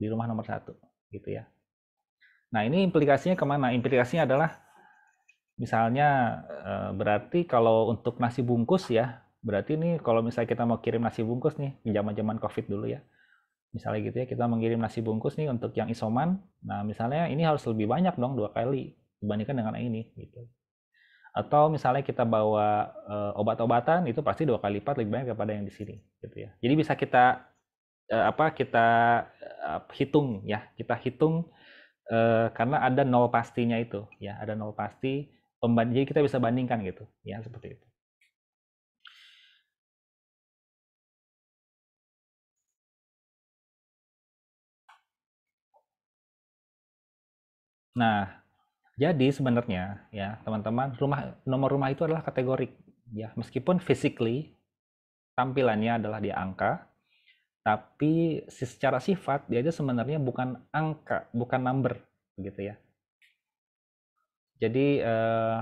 di rumah nomor satu gitu ya nah ini implikasinya kemana implikasinya adalah Misalnya eh, berarti kalau untuk nasi bungkus ya, berarti ini kalau misalnya kita mau kirim nasi bungkus nih, di zaman-zaman Covid dulu ya. Misalnya gitu ya, kita mengirim nasi bungkus nih untuk yang isoman. Nah, misalnya ini harus lebih banyak dong dua kali dibandingkan dengan ini gitu. Atau misalnya kita bawa e, obat-obatan itu pasti dua kali lipat lebih banyak daripada yang di sini gitu ya. Jadi bisa kita e, apa kita e, hitung ya, kita hitung e, karena ada nol pastinya itu ya, ada nol pasti pembanding jadi kita bisa bandingkan gitu ya seperti itu Nah, jadi sebenarnya ya teman-teman rumah nomor rumah itu adalah kategori, ya meskipun physically tampilannya adalah di angka tapi secara sifat dia itu sebenarnya bukan angka bukan number gitu ya jadi hati eh,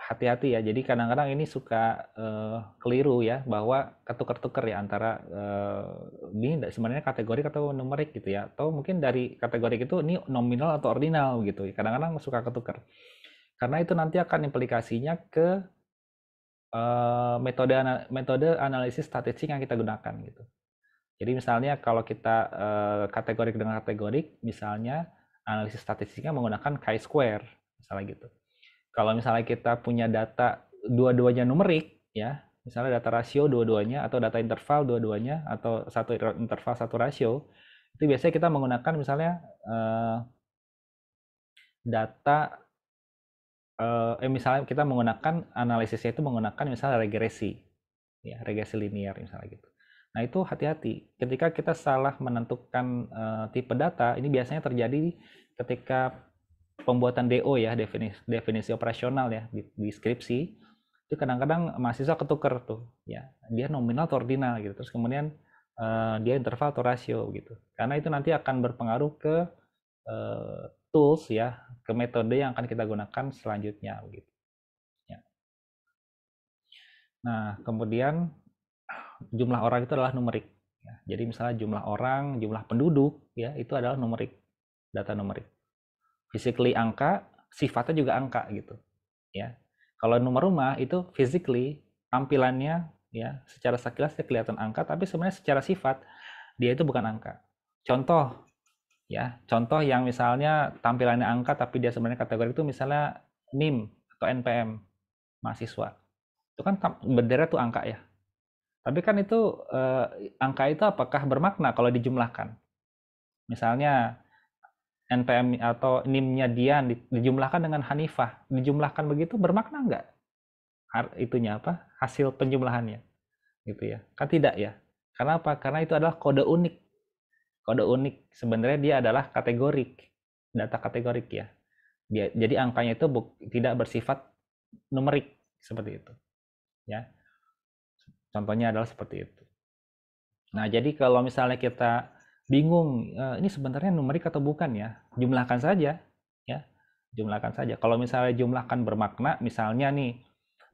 hati-hati ya. Jadi kadang-kadang ini suka uh, keliru ya bahwa ketuker-tuker ya antara uh, ini sebenarnya kategori atau numerik gitu ya. Atau mungkin dari kategori itu ini nominal atau ordinal gitu. Kadang-kadang suka ketuker. Karena itu nanti akan implikasinya ke uh, metode metode analisis statistik yang kita gunakan gitu. Jadi misalnya kalau kita uh, kategorik dengan kategorik, misalnya analisis statistiknya menggunakan chi-square misalnya gitu. Kalau misalnya kita punya data dua-duanya numerik, ya, misalnya data rasio dua-duanya atau data interval dua-duanya atau satu interval satu rasio, itu biasanya kita menggunakan misalnya uh, data eh, eh misalnya kita menggunakan analisisnya itu menggunakan misalnya regresi, ya, regresi linear misalnya gitu. Nah, itu hati-hati. Ketika kita salah menentukan uh, tipe data, ini biasanya terjadi ketika pembuatan DO ya definisi, definisi operasional ya di, di skripsi itu kadang-kadang mahasiswa ketuker tuh ya dia nominal atau ordinal gitu terus kemudian uh, dia interval atau rasio gitu karena itu nanti akan berpengaruh ke uh, tools ya ke metode yang akan kita gunakan selanjutnya gitu ya. nah kemudian jumlah orang itu adalah numerik ya. jadi misalnya jumlah orang jumlah penduduk ya itu adalah numerik data numerik physically angka, sifatnya juga angka gitu. Ya. Kalau nomor rumah itu physically tampilannya ya secara sekilas dia kelihatan angka tapi sebenarnya secara sifat dia itu bukan angka. Contoh ya, contoh yang misalnya tampilannya angka tapi dia sebenarnya kategori itu misalnya NIM atau NPM mahasiswa. Itu kan bendera tuh angka ya. Tapi kan itu eh, angka itu apakah bermakna kalau dijumlahkan? Misalnya NPM atau NIM-nya Dian dijumlahkan dengan Hanifah, dijumlahkan begitu bermakna nggak? Itunya apa? Hasil penjumlahannya. Gitu ya. Kan tidak ya. Karena apa? Karena itu adalah kode unik. Kode unik sebenarnya dia adalah kategorik, data kategorik ya. Dia, jadi angkanya itu buk, tidak bersifat numerik seperti itu. Ya. Contohnya adalah seperti itu. Nah, jadi kalau misalnya kita bingung uh, ini sebenarnya numerik atau bukan ya jumlahkan saja ya jumlahkan saja kalau misalnya jumlahkan bermakna misalnya nih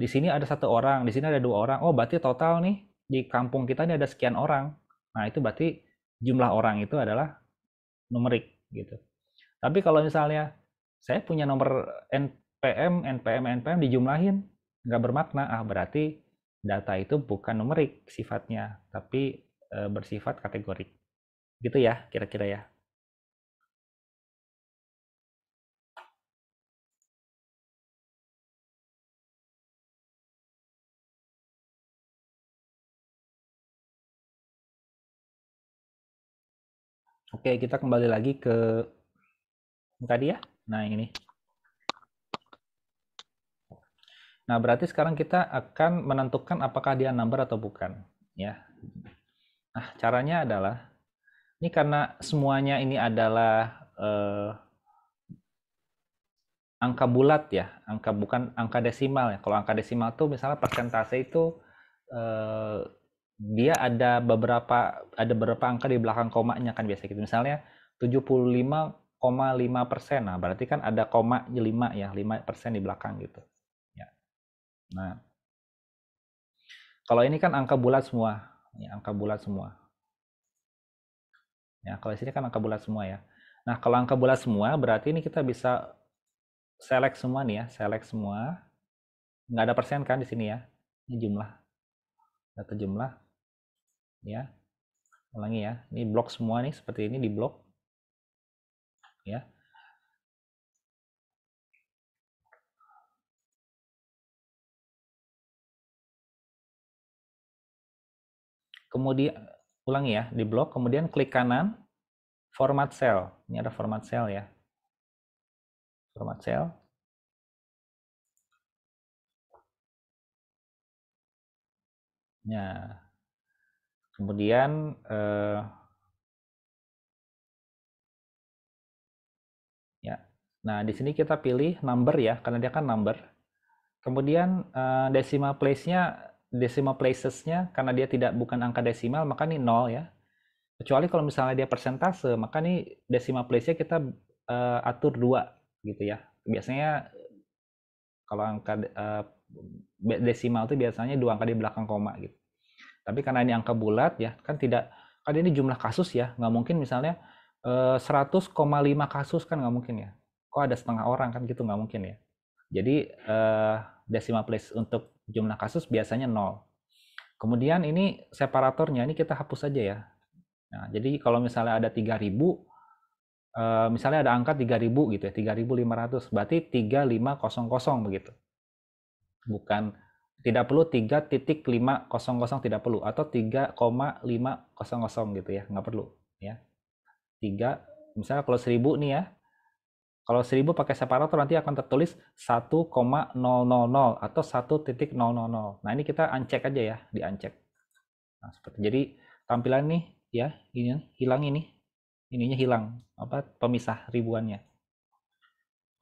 di sini ada satu orang di sini ada dua orang oh berarti total nih di kampung kita ini ada sekian orang nah itu berarti jumlah orang itu adalah numerik gitu tapi kalau misalnya saya punya nomor npm npm npm dijumlahin nggak bermakna ah berarti data itu bukan numerik sifatnya tapi eh, bersifat kategorik Gitu ya, kira-kira ya. Oke, kita kembali lagi ke tadi ya. Nah, ini. Nah, berarti sekarang kita akan menentukan apakah dia number atau bukan, ya. Nah, caranya adalah ini karena semuanya ini adalah eh, angka bulat ya, angka bukan angka desimal ya. Kalau angka desimal tuh misalnya persentase itu eh, dia ada beberapa ada beberapa angka di belakang komanya kan biasa gitu. Misalnya 75,5 persen. Nah, berarti kan ada koma lima ya, lima persen di belakang gitu. Ya. Nah, kalau ini kan angka bulat semua, ya, angka bulat semua. Ya, kalau di sini kan angka bulat semua ya. Nah, kalau angka bulat semua berarti ini kita bisa select semua nih ya, select semua. Nggak ada persen kan di sini ya. Ini jumlah. Data jumlah. Ya. Ulangi ya. Ini blok semua nih seperti ini di blok. Ya. Kemudian ulangi ya, di blok, kemudian klik kanan, format cell. Ini ada format cell ya. Format cell. Ya. Nah, kemudian eh, ya. Nah, di sini kita pilih number ya, karena dia kan number. Kemudian eh, decimal place-nya decimal nya karena dia tidak bukan angka desimal maka ini nol ya kecuali kalau misalnya dia persentase maka ini decimal place-nya kita uh, atur dua gitu ya biasanya kalau angka uh, eh, desimal itu biasanya dua angka di belakang koma gitu tapi karena ini angka bulat ya kan tidak kan ini jumlah kasus ya nggak mungkin misalnya uh, eh, 100,5 kasus kan nggak mungkin ya kok ada setengah orang kan gitu nggak mungkin ya jadi uh, decimal place untuk jumlah kasus biasanya nol. Kemudian ini separatornya ini kita hapus saja ya. Nah, jadi kalau misalnya ada 3000 eh, misalnya ada angka 3000 gitu ya, 3500 berarti 3500 begitu. Bukan tidak perlu 3.500 tidak perlu atau 3,500 gitu ya, nggak perlu ya. 3 misalnya kalau 1000 nih ya, kalau 1000 pakai separator nanti akan tertulis 1,000 atau 1.000. Nah, ini kita uncheck aja ya, di uncheck. Nah, seperti jadi tampilan nih ya, ini hilang ini. Ininya hilang, apa pemisah ribuannya.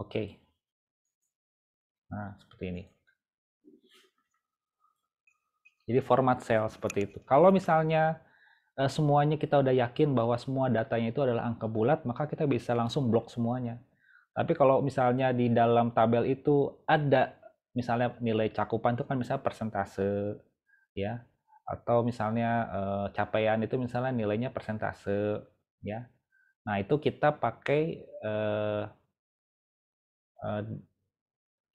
Oke. Okay. Nah, seperti ini. Jadi format cell seperti itu. Kalau misalnya eh, semuanya kita udah yakin bahwa semua datanya itu adalah angka bulat, maka kita bisa langsung blok semuanya. Tapi kalau misalnya di dalam tabel itu ada misalnya nilai cakupan itu kan misalnya persentase ya atau misalnya eh, capaian itu misalnya nilainya persentase ya. Nah, itu kita pakai eh, eh,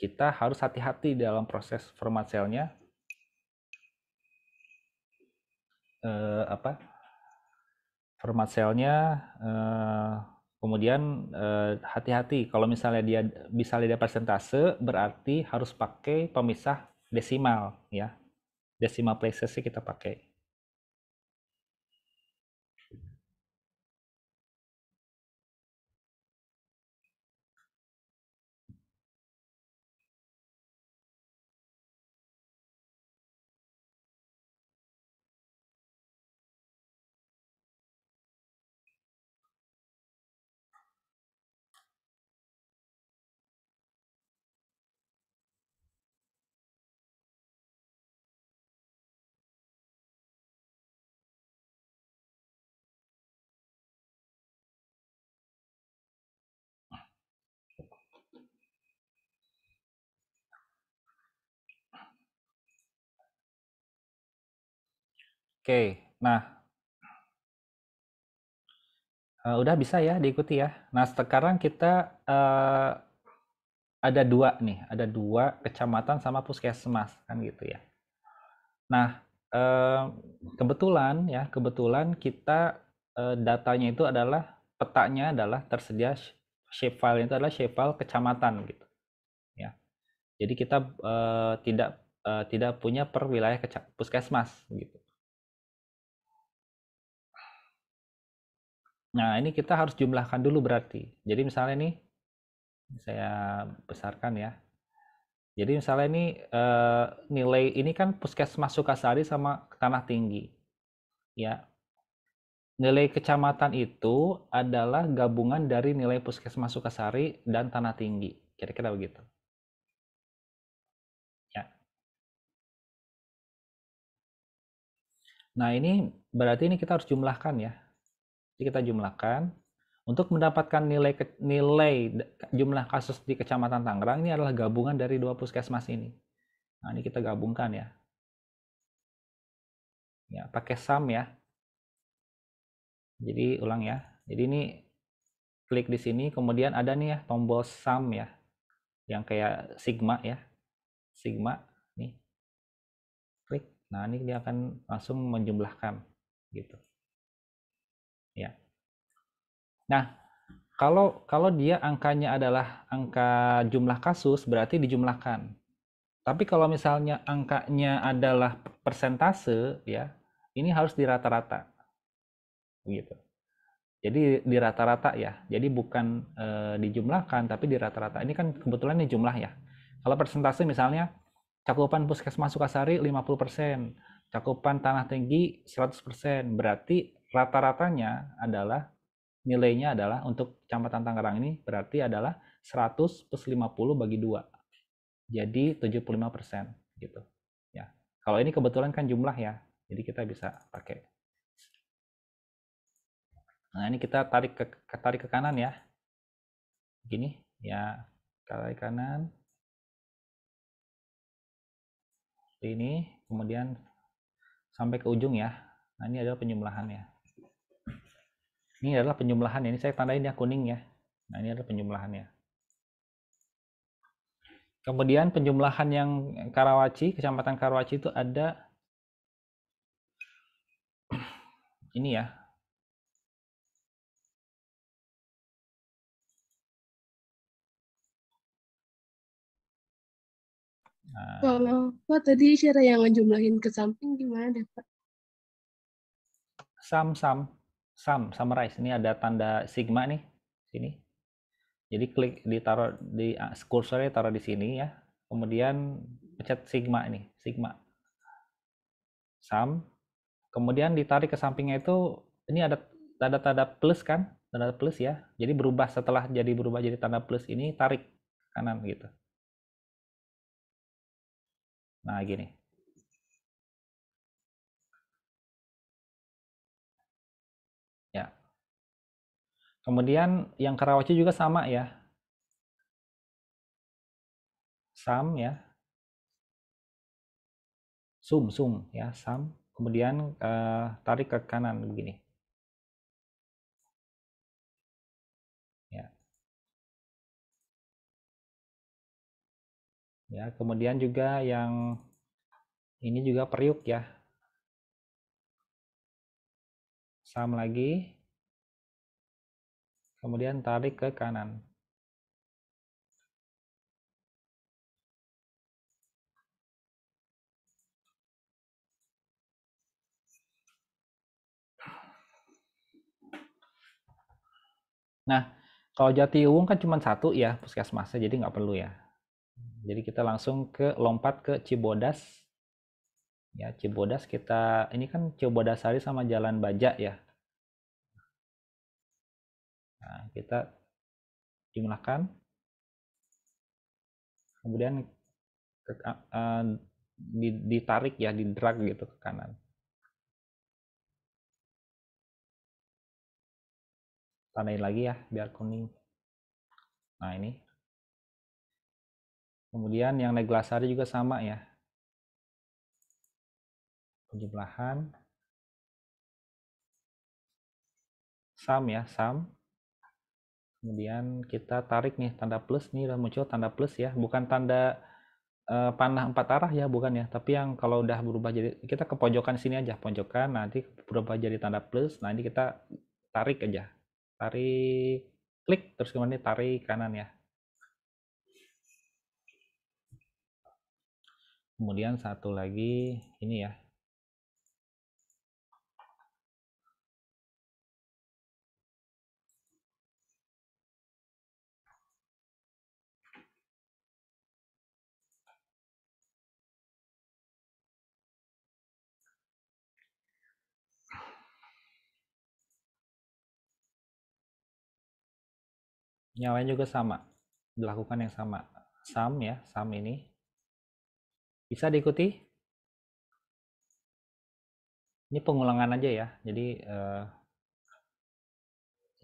kita harus hati-hati dalam proses format selnya. Uh, apa? Format selnya uh, Kemudian eh, hati-hati eh, kalau misalnya dia bisa lihat persentase berarti harus pakai pemisah desimal ya. Desimal places sih kita pakai. Oke, nah uh, udah bisa ya diikuti ya. Nah sekarang kita uh, ada dua nih, ada dua kecamatan sama puskesmas kan gitu ya. Nah uh, kebetulan ya, kebetulan kita uh, datanya itu adalah petanya adalah tersedia shape file, itu adalah shape file kecamatan gitu. Ya, jadi kita uh, tidak uh, tidak punya per wilayah puskesmas gitu. Nah, ini kita harus jumlahkan dulu berarti. Jadi misalnya ini saya besarkan ya. Jadi misalnya ini eh, nilai ini kan puskesmas Sukasari sama tanah tinggi. Ya. Nilai kecamatan itu adalah gabungan dari nilai puskesmas Sukasari dan tanah tinggi. Kira-kira begitu. Ya. Nah, ini berarti ini kita harus jumlahkan ya. Jadi kita jumlahkan. Untuk mendapatkan nilai nilai jumlah kasus di Kecamatan Tangerang ini adalah gabungan dari dua puskesmas ini. Nah, ini kita gabungkan ya. Ya, pakai sum ya. Jadi ulang ya. Jadi ini klik di sini, kemudian ada nih ya tombol sum ya. Yang kayak sigma ya. Sigma nih. Klik. Nah, ini dia akan langsung menjumlahkan gitu. Nah, kalau kalau dia angkanya adalah angka jumlah kasus berarti dijumlahkan. Tapi kalau misalnya angkanya adalah persentase ya, ini harus dirata-rata. Gitu. Jadi dirata rata ya. Jadi bukan e, dijumlahkan tapi dirata rata Ini kan kebetulan ini jumlah ya. Kalau persentase misalnya cakupan puskesmas Sukasari 50%, cakupan tanah tinggi 100%, berarti rata-ratanya adalah nilainya adalah untuk Kecamatan Tangerang ini berarti adalah 100 plus 50 bagi 2. Jadi 75% gitu. Ya. Kalau ini kebetulan kan jumlah ya. Jadi kita bisa pakai. Nah, ini kita tarik ke tarik ke kanan ya. Gini, ya. Tarik kanan. Ini kemudian sampai ke ujung ya. Nah, ini adalah penjumlahannya. Ini adalah penjumlahan. Ya, ini saya tandain ya kuning ya. Nah ini adalah penjumlahannya. Kemudian penjumlahan yang Karawaci, kecamatan Karawaci itu ada ini ya. Nah. Kalau Pak tadi cara yang menjumlahin ke samping gimana dapat? Pak? Sam-sam sum summarize ini ada tanda sigma nih sini jadi klik ditaruh di kursornya ah, taruh di sini ya kemudian pencet sigma ini sigma sum kemudian ditarik ke sampingnya itu ini ada tanda tanda plus kan tanda plus ya jadi berubah setelah jadi berubah jadi tanda plus ini tarik kanan gitu nah gini Kemudian yang Karawaci juga sama ya. Sam ya. Sum, sum ya, sam. Kemudian uh, tarik ke kanan begini. Ya. Ya, kemudian juga yang ini juga periuk ya. Sam lagi, kemudian tarik ke kanan. Nah, kalau jati Jatiwung kan cuma satu ya puskesmasnya, jadi nggak perlu ya. Jadi kita langsung ke lompat ke Cibodas. Ya, Cibodas kita ini kan Cibodasari sama Jalan Bajak ya. Nah, kita jumlahkan. Kemudian ke, uh, ditarik ya, di drag gitu ke kanan. Tandain lagi ya, biar kuning. Nah, ini. Kemudian yang naik glasari juga sama ya. Penjumlahan. Sam ya, sam. Kemudian kita tarik nih tanda plus nih udah muncul tanda plus ya, bukan tanda eh, panah empat arah ya, bukan ya. Tapi yang kalau udah berubah jadi kita ke pojokan sini aja, pojokan nah, nanti berubah jadi tanda plus, nanti kita tarik aja. Tarik klik terus kemudian tarik kanan ya. Kemudian satu lagi ini ya, yang lain juga sama dilakukan yang sama sam ya sam ini bisa diikuti ini pengulangan aja ya jadi eh,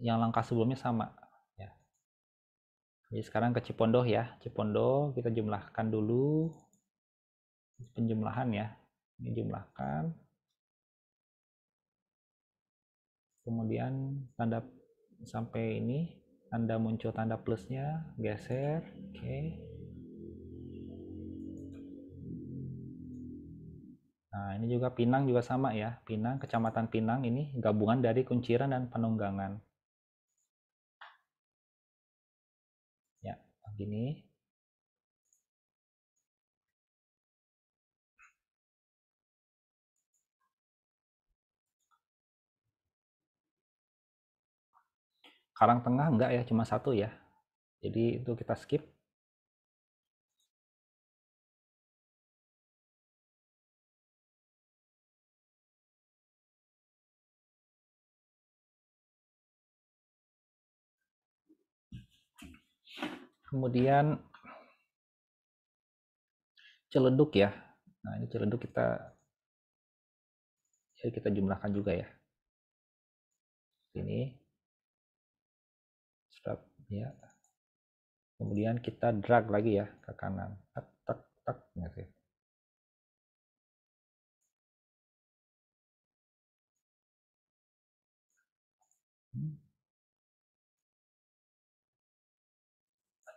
yang langkah sebelumnya sama ya jadi sekarang ke Cipondoh ya Cipondoh kita jumlahkan dulu penjumlahan ya ini jumlahkan kemudian tanda sampai ini tanda muncul tanda plusnya geser oke okay. nah ini juga Pinang juga sama ya Pinang kecamatan Pinang ini gabungan dari Kunciran dan Penunggangan ya begini Karang Tengah enggak ya, cuma satu ya. Jadi itu kita skip. Kemudian celeduk ya. Nah, ini celeduk kita jadi ya kita jumlahkan juga ya. Ini ya kemudian kita drag lagi ya ke kanan tak tak tak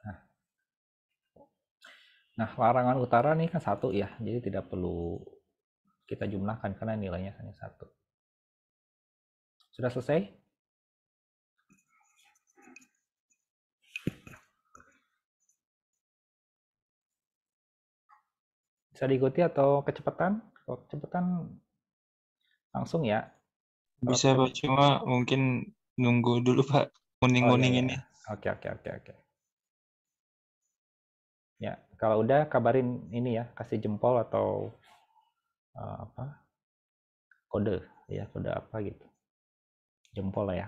Nah. nah, larangan utara ini kan satu ya, jadi tidak perlu kita jumlahkan karena nilainya hanya satu. Sudah selesai? bisa diikuti atau kecepatan? Kalau kecepatan langsung ya. bisa Pak, cuma mungkin nunggu dulu Pak oh, iya, kuning-kuning oh, iya, ini. Oke, oke, oke, oke. Ya, kalau udah kabarin ini ya, kasih jempol atau uh, apa? kode ya, kode apa gitu. Jempol lah ya.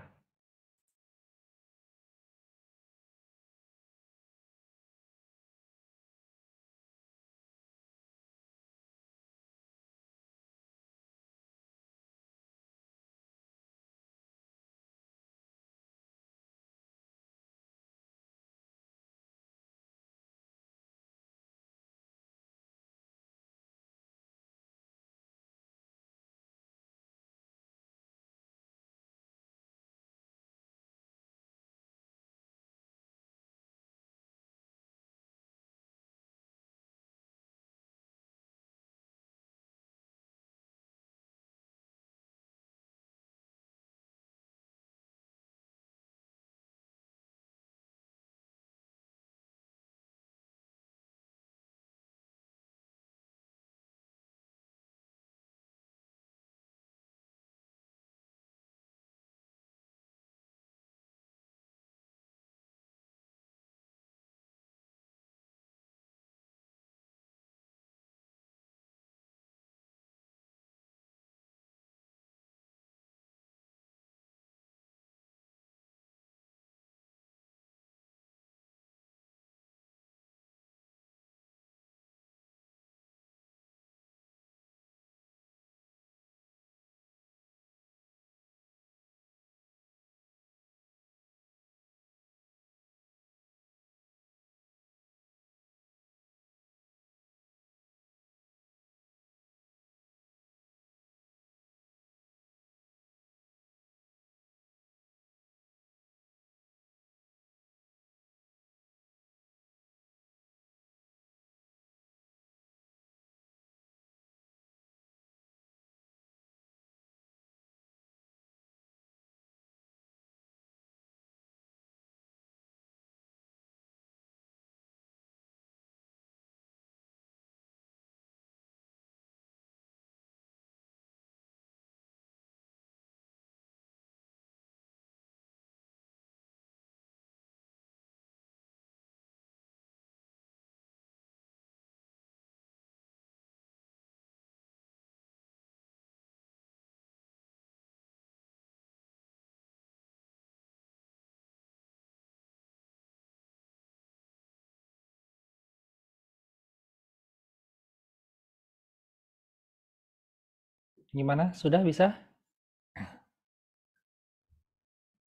Gimana? Sudah bisa?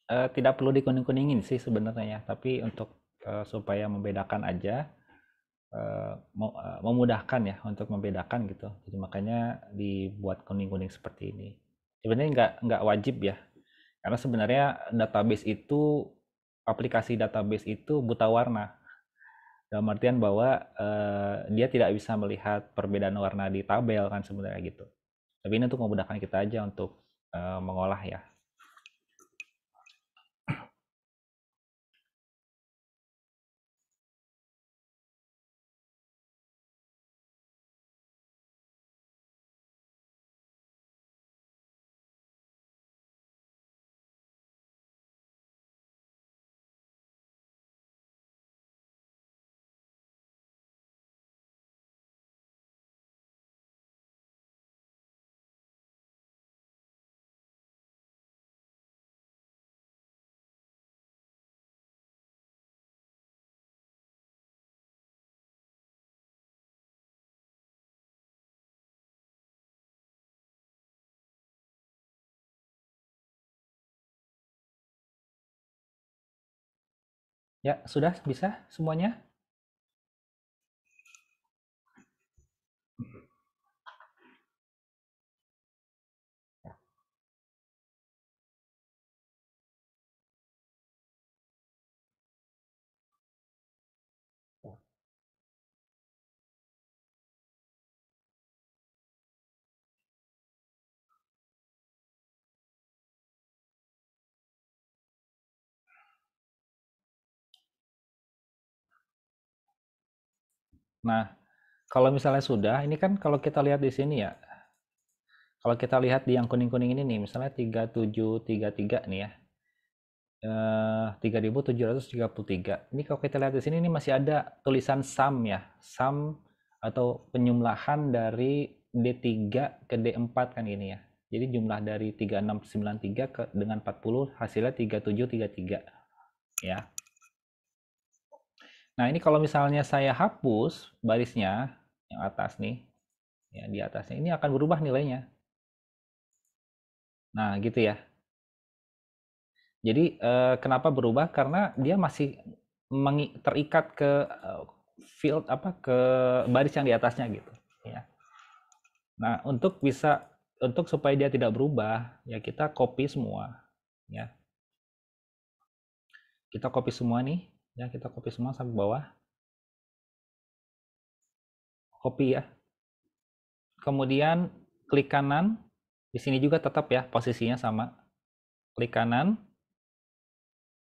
Uh, tidak perlu dikuning-kuningin sih sebenarnya, ya, tapi untuk uh, supaya membedakan aja, uh, memudahkan ya untuk membedakan gitu. Jadi makanya dibuat kuning-kuning seperti ini. Sebenarnya nggak nggak wajib ya, karena sebenarnya database itu aplikasi database itu buta warna dalam artian bahwa uh, dia tidak bisa melihat perbedaan warna di tabel kan sebenarnya gitu tapi ini untuk memudahkan kita aja untuk uh, mengolah ya Ya, sudah bisa semuanya? Nah, kalau misalnya sudah, ini kan kalau kita lihat di sini ya, kalau kita lihat di yang kuning-kuning ini nih, misalnya 3733 nih ya, eh, 3733. Ini kalau kita lihat di sini, ini masih ada tulisan sum ya, sum atau penyumlahan dari D3 ke D4 kan ini ya. Jadi jumlah dari 3693 ke dengan 40 hasilnya 3733 ya. Nah, ini kalau misalnya saya hapus barisnya yang atas nih, ya di atasnya ini akan berubah nilainya. Nah, gitu ya. Jadi eh, kenapa berubah? Karena dia masih terikat ke eh, field apa ke baris yang di atasnya gitu, ya. Nah, untuk bisa untuk supaya dia tidak berubah, ya kita copy semua, ya. Kita copy semua nih ya kita copy semua sampai bawah copy ya kemudian klik kanan di sini juga tetap ya posisinya sama klik kanan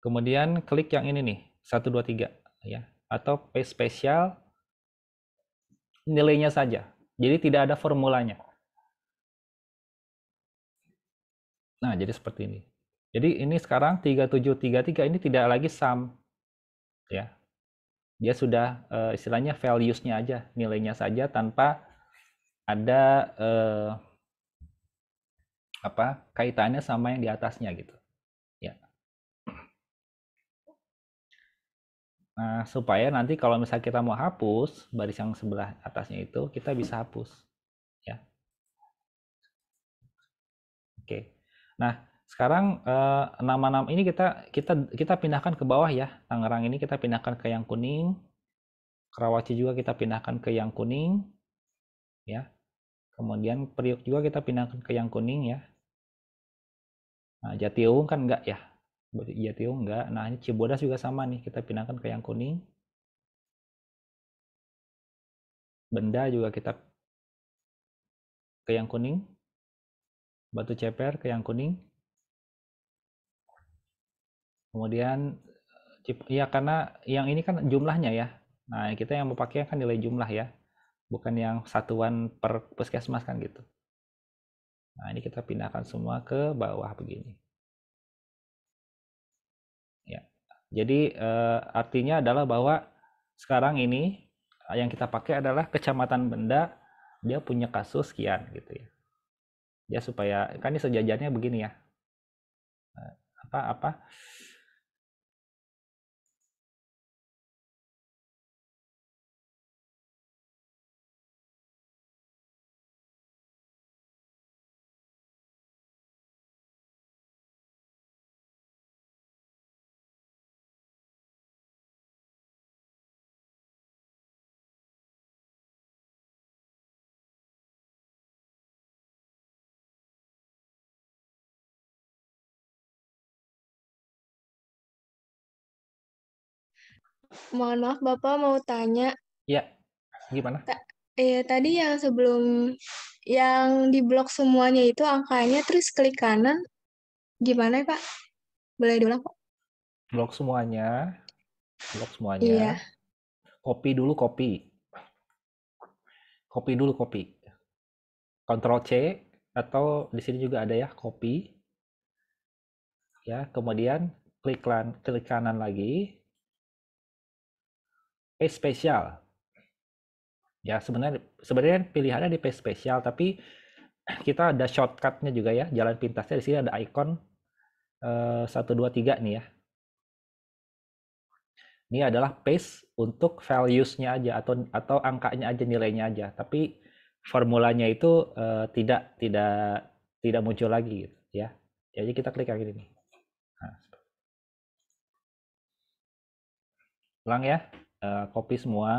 kemudian klik yang ini nih satu dua tiga ya atau paste spesial nilainya saja jadi tidak ada formulanya nah jadi seperti ini jadi ini sekarang 3733 ini tidak lagi sum ya dia sudah uh, istilahnya values-nya aja nilainya saja tanpa ada uh, apa kaitannya sama yang di atasnya gitu ya nah, supaya nanti kalau misalnya kita mau hapus baris yang sebelah atasnya itu kita bisa hapus ya oke nah sekarang eh, nama-nama ini kita kita kita pindahkan ke bawah ya. Tangerang ini kita pindahkan ke yang kuning. Karawaci juga kita pindahkan ke yang kuning. Ya. Kemudian Priok juga kita pindahkan ke yang kuning ya. Nah, Jatiung kan enggak ya. Jatiung enggak. Nah, ini Cibodas juga sama nih, kita pindahkan ke yang kuning. Benda juga kita ke yang kuning. Batu ceper ke yang kuning. Kemudian ya karena yang ini kan jumlahnya ya. Nah, kita yang memakai kan nilai jumlah ya. Bukan yang satuan per puskesmas kan gitu. Nah, ini kita pindahkan semua ke bawah begini. Ya. Jadi eh, artinya adalah bahwa sekarang ini eh, yang kita pakai adalah kecamatan benda dia punya kasus sekian gitu ya. Ya supaya kan ini sejajarnya begini ya. Eh, apa apa mohon maaf Bapak mau tanya. Ya, gimana? Ta ya tadi yang sebelum yang di blok semuanya itu angkanya terus klik kanan gimana ya, Pak? Boleh diulang Pak? Blok semuanya, blok semuanya. Iya. Kopi dulu kopi. Kopi dulu kopi. Ctrl C atau di sini juga ada ya kopi. Ya, kemudian klik, klik kanan lagi, P spesial. Ya, sebenarnya sebenarnya pilihannya di P spesial, tapi kita ada shortcutnya juga ya, jalan pintasnya di sini ada icon eh, satu dua tiga nih ya. Ini adalah paste untuk values-nya aja atau atau angkanya aja nilainya aja, tapi formulanya itu uh, tidak tidak tidak muncul lagi gitu ya. Jadi kita klik yang ini. Nah. Ulang ya. Eh, kopi copy semua.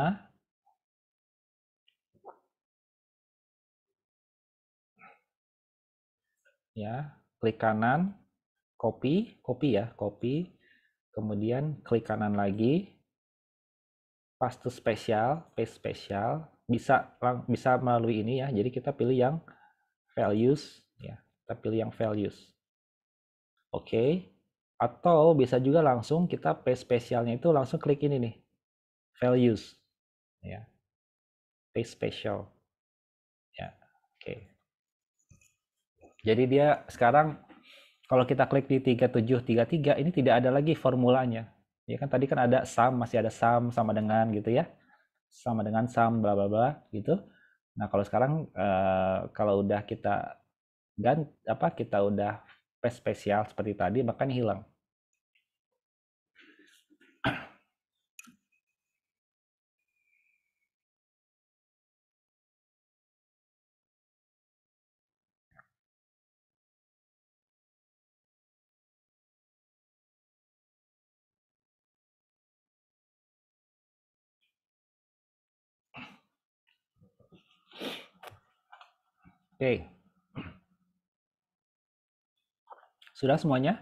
Ya, klik kanan, copy, copy ya, copy. Kemudian klik kanan lagi, paste special, paste special, Bisa bisa melalui ini ya. Jadi kita pilih yang values ya. Kita pilih yang values. Oke. Okay. Atau bisa juga langsung kita paste spesialnya itu langsung klik ini nih values ya paste special ya oke okay. jadi dia sekarang kalau kita klik di 3733 ini tidak ada lagi formulanya ya kan tadi kan ada sum masih ada sum sama dengan gitu ya sama dengan sum bla bla bla gitu nah kalau sekarang eh, kalau udah kita dan apa kita udah special seperti tadi bahkan hilang Oke. Sudah semuanya?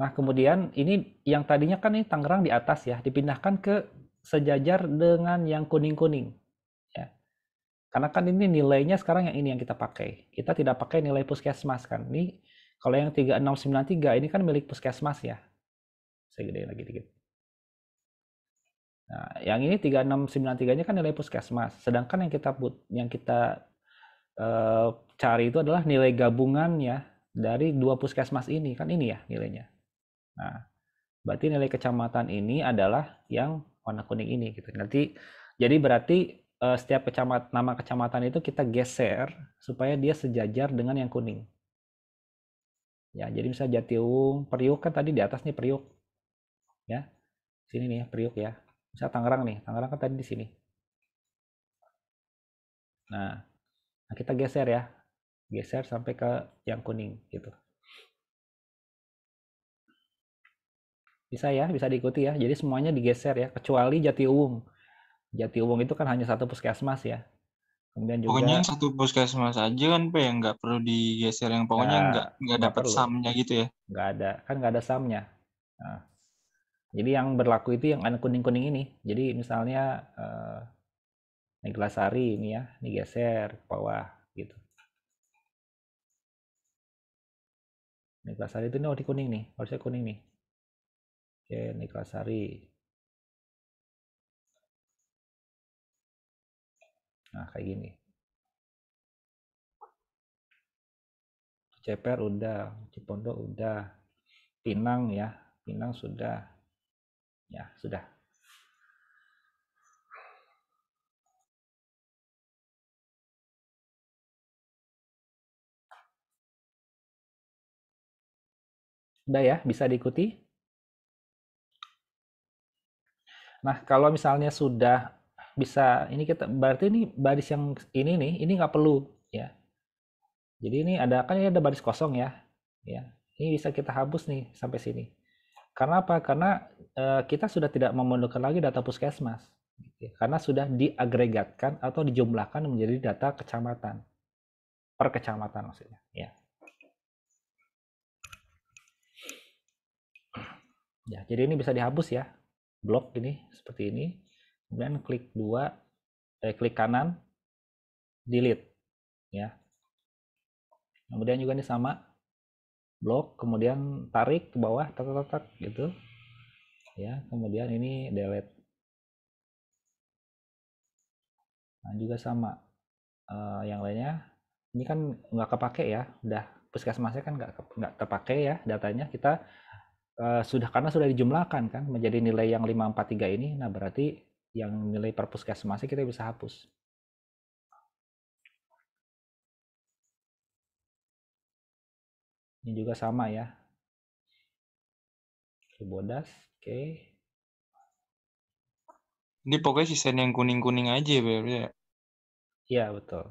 Nah, kemudian ini yang tadinya kan ini Tangerang di atas ya, dipindahkan ke sejajar dengan yang kuning-kuning. Ya. Karena kan ini nilainya sekarang yang ini yang kita pakai. Kita tidak pakai nilai puskesmas kan. Ini kalau yang 3693 ini kan milik puskesmas ya. Saya gede lagi dikit. Nah, yang ini 3693-nya kan nilai puskesmas, sedangkan yang kita put yang kita uh, cari itu adalah nilai gabungan ya dari dua puskesmas ini kan ini ya nilainya. Nah, berarti nilai kecamatan ini adalah yang warna kuning ini gitu. Nanti jadi berarti uh, setiap kecamatan nama kecamatan itu kita geser supaya dia sejajar dengan yang kuning. Ya, jadi misalnya Jatiung, Priuk kan tadi di atas nih Priuk. Ya. Sini nih Priuk ya. Misalnya Tangerang nih, Tangerang kan tadi di sini. Nah, Nah, kita geser ya. Geser sampai ke yang kuning gitu. Bisa ya, bisa diikuti ya. Jadi semuanya digeser ya, kecuali jati Jati uwung itu kan hanya satu puskesmas ya. Kemudian juga Pokoknya satu puskesmas aja kan Pak yang nggak perlu digeser yang pokoknya nah, nggak nggak dapat samnya gitu ya. Nggak ada, kan nggak ada samnya. Nah, jadi yang berlaku itu yang kuning-kuning ini. Jadi misalnya eh, ini gelas ini ya, ini geser ke bawah gitu. Ini gelas itu ini oh, di kuning nih, harusnya kuning nih. Oke, ini gelas Nah, kayak gini. Ceper udah, Cipondo udah, Pinang ya, Pinang sudah, ya sudah. Udah ya, bisa diikuti? Nah, kalau misalnya sudah bisa, ini kita berarti ini baris yang ini nih, ini nggak perlu ya. Jadi ini ada kan ini ada baris kosong ya, ya. Ini bisa kita hapus nih sampai sini. Karena apa? Karena e, kita sudah tidak memerlukan lagi data puskesmas, gitu ya. karena sudah diagregatkan atau dijumlahkan menjadi data kecamatan per kecamatan maksudnya. ya jadi ini bisa dihapus ya blok ini seperti ini kemudian klik dua eh, klik kanan delete ya kemudian juga ini sama blok kemudian tarik ke bawah tak tak gitu ya kemudian ini delete nah juga sama uh, yang lainnya ini kan nggak kepake ya udah puskesmasnya kan nggak nggak terpakai ya datanya kita Eh, sudah karena sudah dijumlahkan kan menjadi nilai yang 543 ini nah berarti yang nilai puskesmas kita bisa hapus ini juga sama ya bodas oke okay. ini pokoknya sisa yang kuning-kuning aja ya ya betul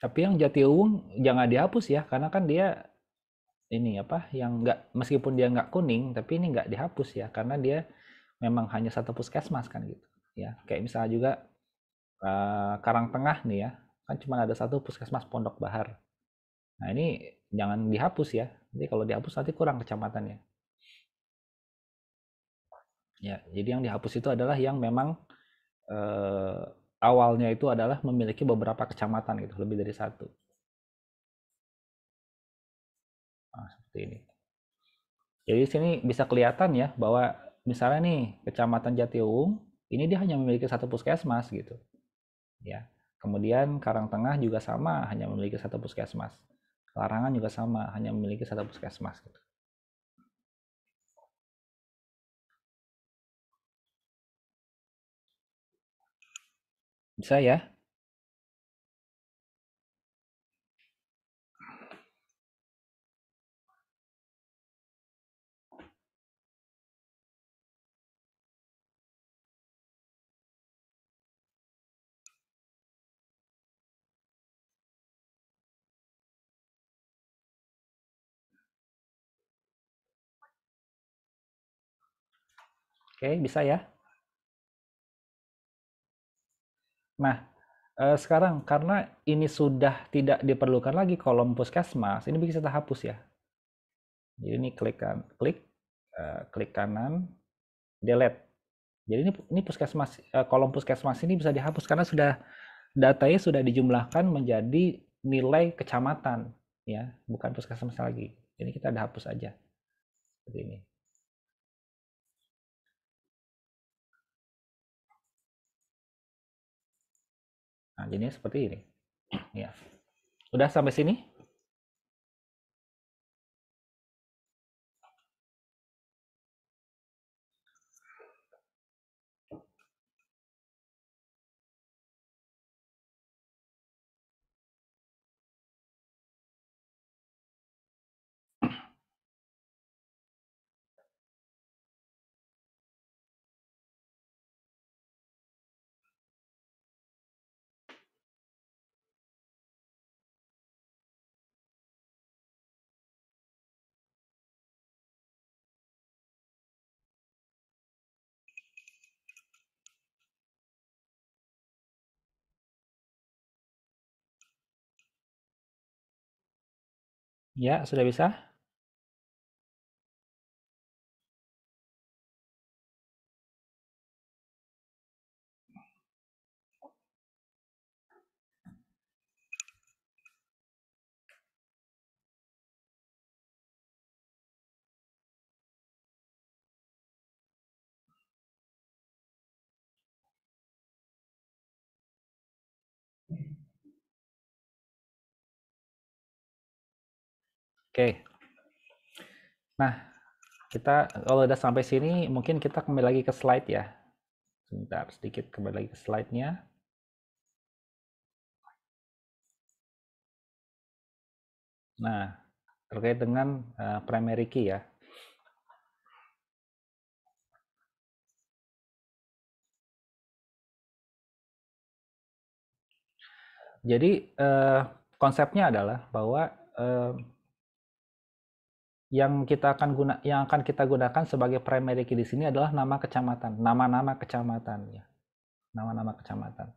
tapi yang jatiluwung jangan dihapus ya karena kan dia ini apa yang nggak meskipun dia nggak kuning tapi ini nggak dihapus ya karena dia memang hanya satu puskesmas kan gitu ya kayak misalnya juga uh, Karang Tengah nih ya kan cuma ada satu puskesmas Pondok Bahar nah ini jangan dihapus ya jadi kalau dihapus nanti kurang kecamatannya ya jadi yang dihapus itu adalah yang memang uh, awalnya itu adalah memiliki beberapa kecamatan gitu, lebih dari satu. Nah, seperti ini. Jadi sini bisa kelihatan ya bahwa misalnya nih kecamatan Jatiung ini dia hanya memiliki satu puskesmas gitu, ya. Kemudian Karangtengah juga sama, hanya memiliki satu puskesmas. Larangan juga sama, hanya memiliki satu puskesmas gitu. Bisa ya? Oke, bisa ya? Nah, eh, sekarang karena ini sudah tidak diperlukan lagi kolom puskesmas, ini bisa kita hapus ya. Jadi ini klik kan, klik eh, klik kanan delete. Jadi ini ini puskesmas eh, kolom puskesmas ini bisa dihapus karena sudah datanya sudah dijumlahkan menjadi nilai kecamatan ya, bukan puskesmas lagi. Jadi kita ada hapus aja. Seperti ini. Nah, jadinya seperti ini. Ya. Udah sampai sini? Ya, sudah bisa? Oke. Nah, kita kalau udah sampai sini mungkin kita kembali lagi ke slide ya. Sebentar, sedikit kembali lagi ke slide-nya. Nah, terkait dengan eh, primary key ya. Jadi eh, konsepnya adalah bahwa eh, yang kita akan guna yang akan kita gunakan sebagai primary key di sini adalah nama kecamatan, nama-nama kecamatan ya. Nama-nama kecamatan.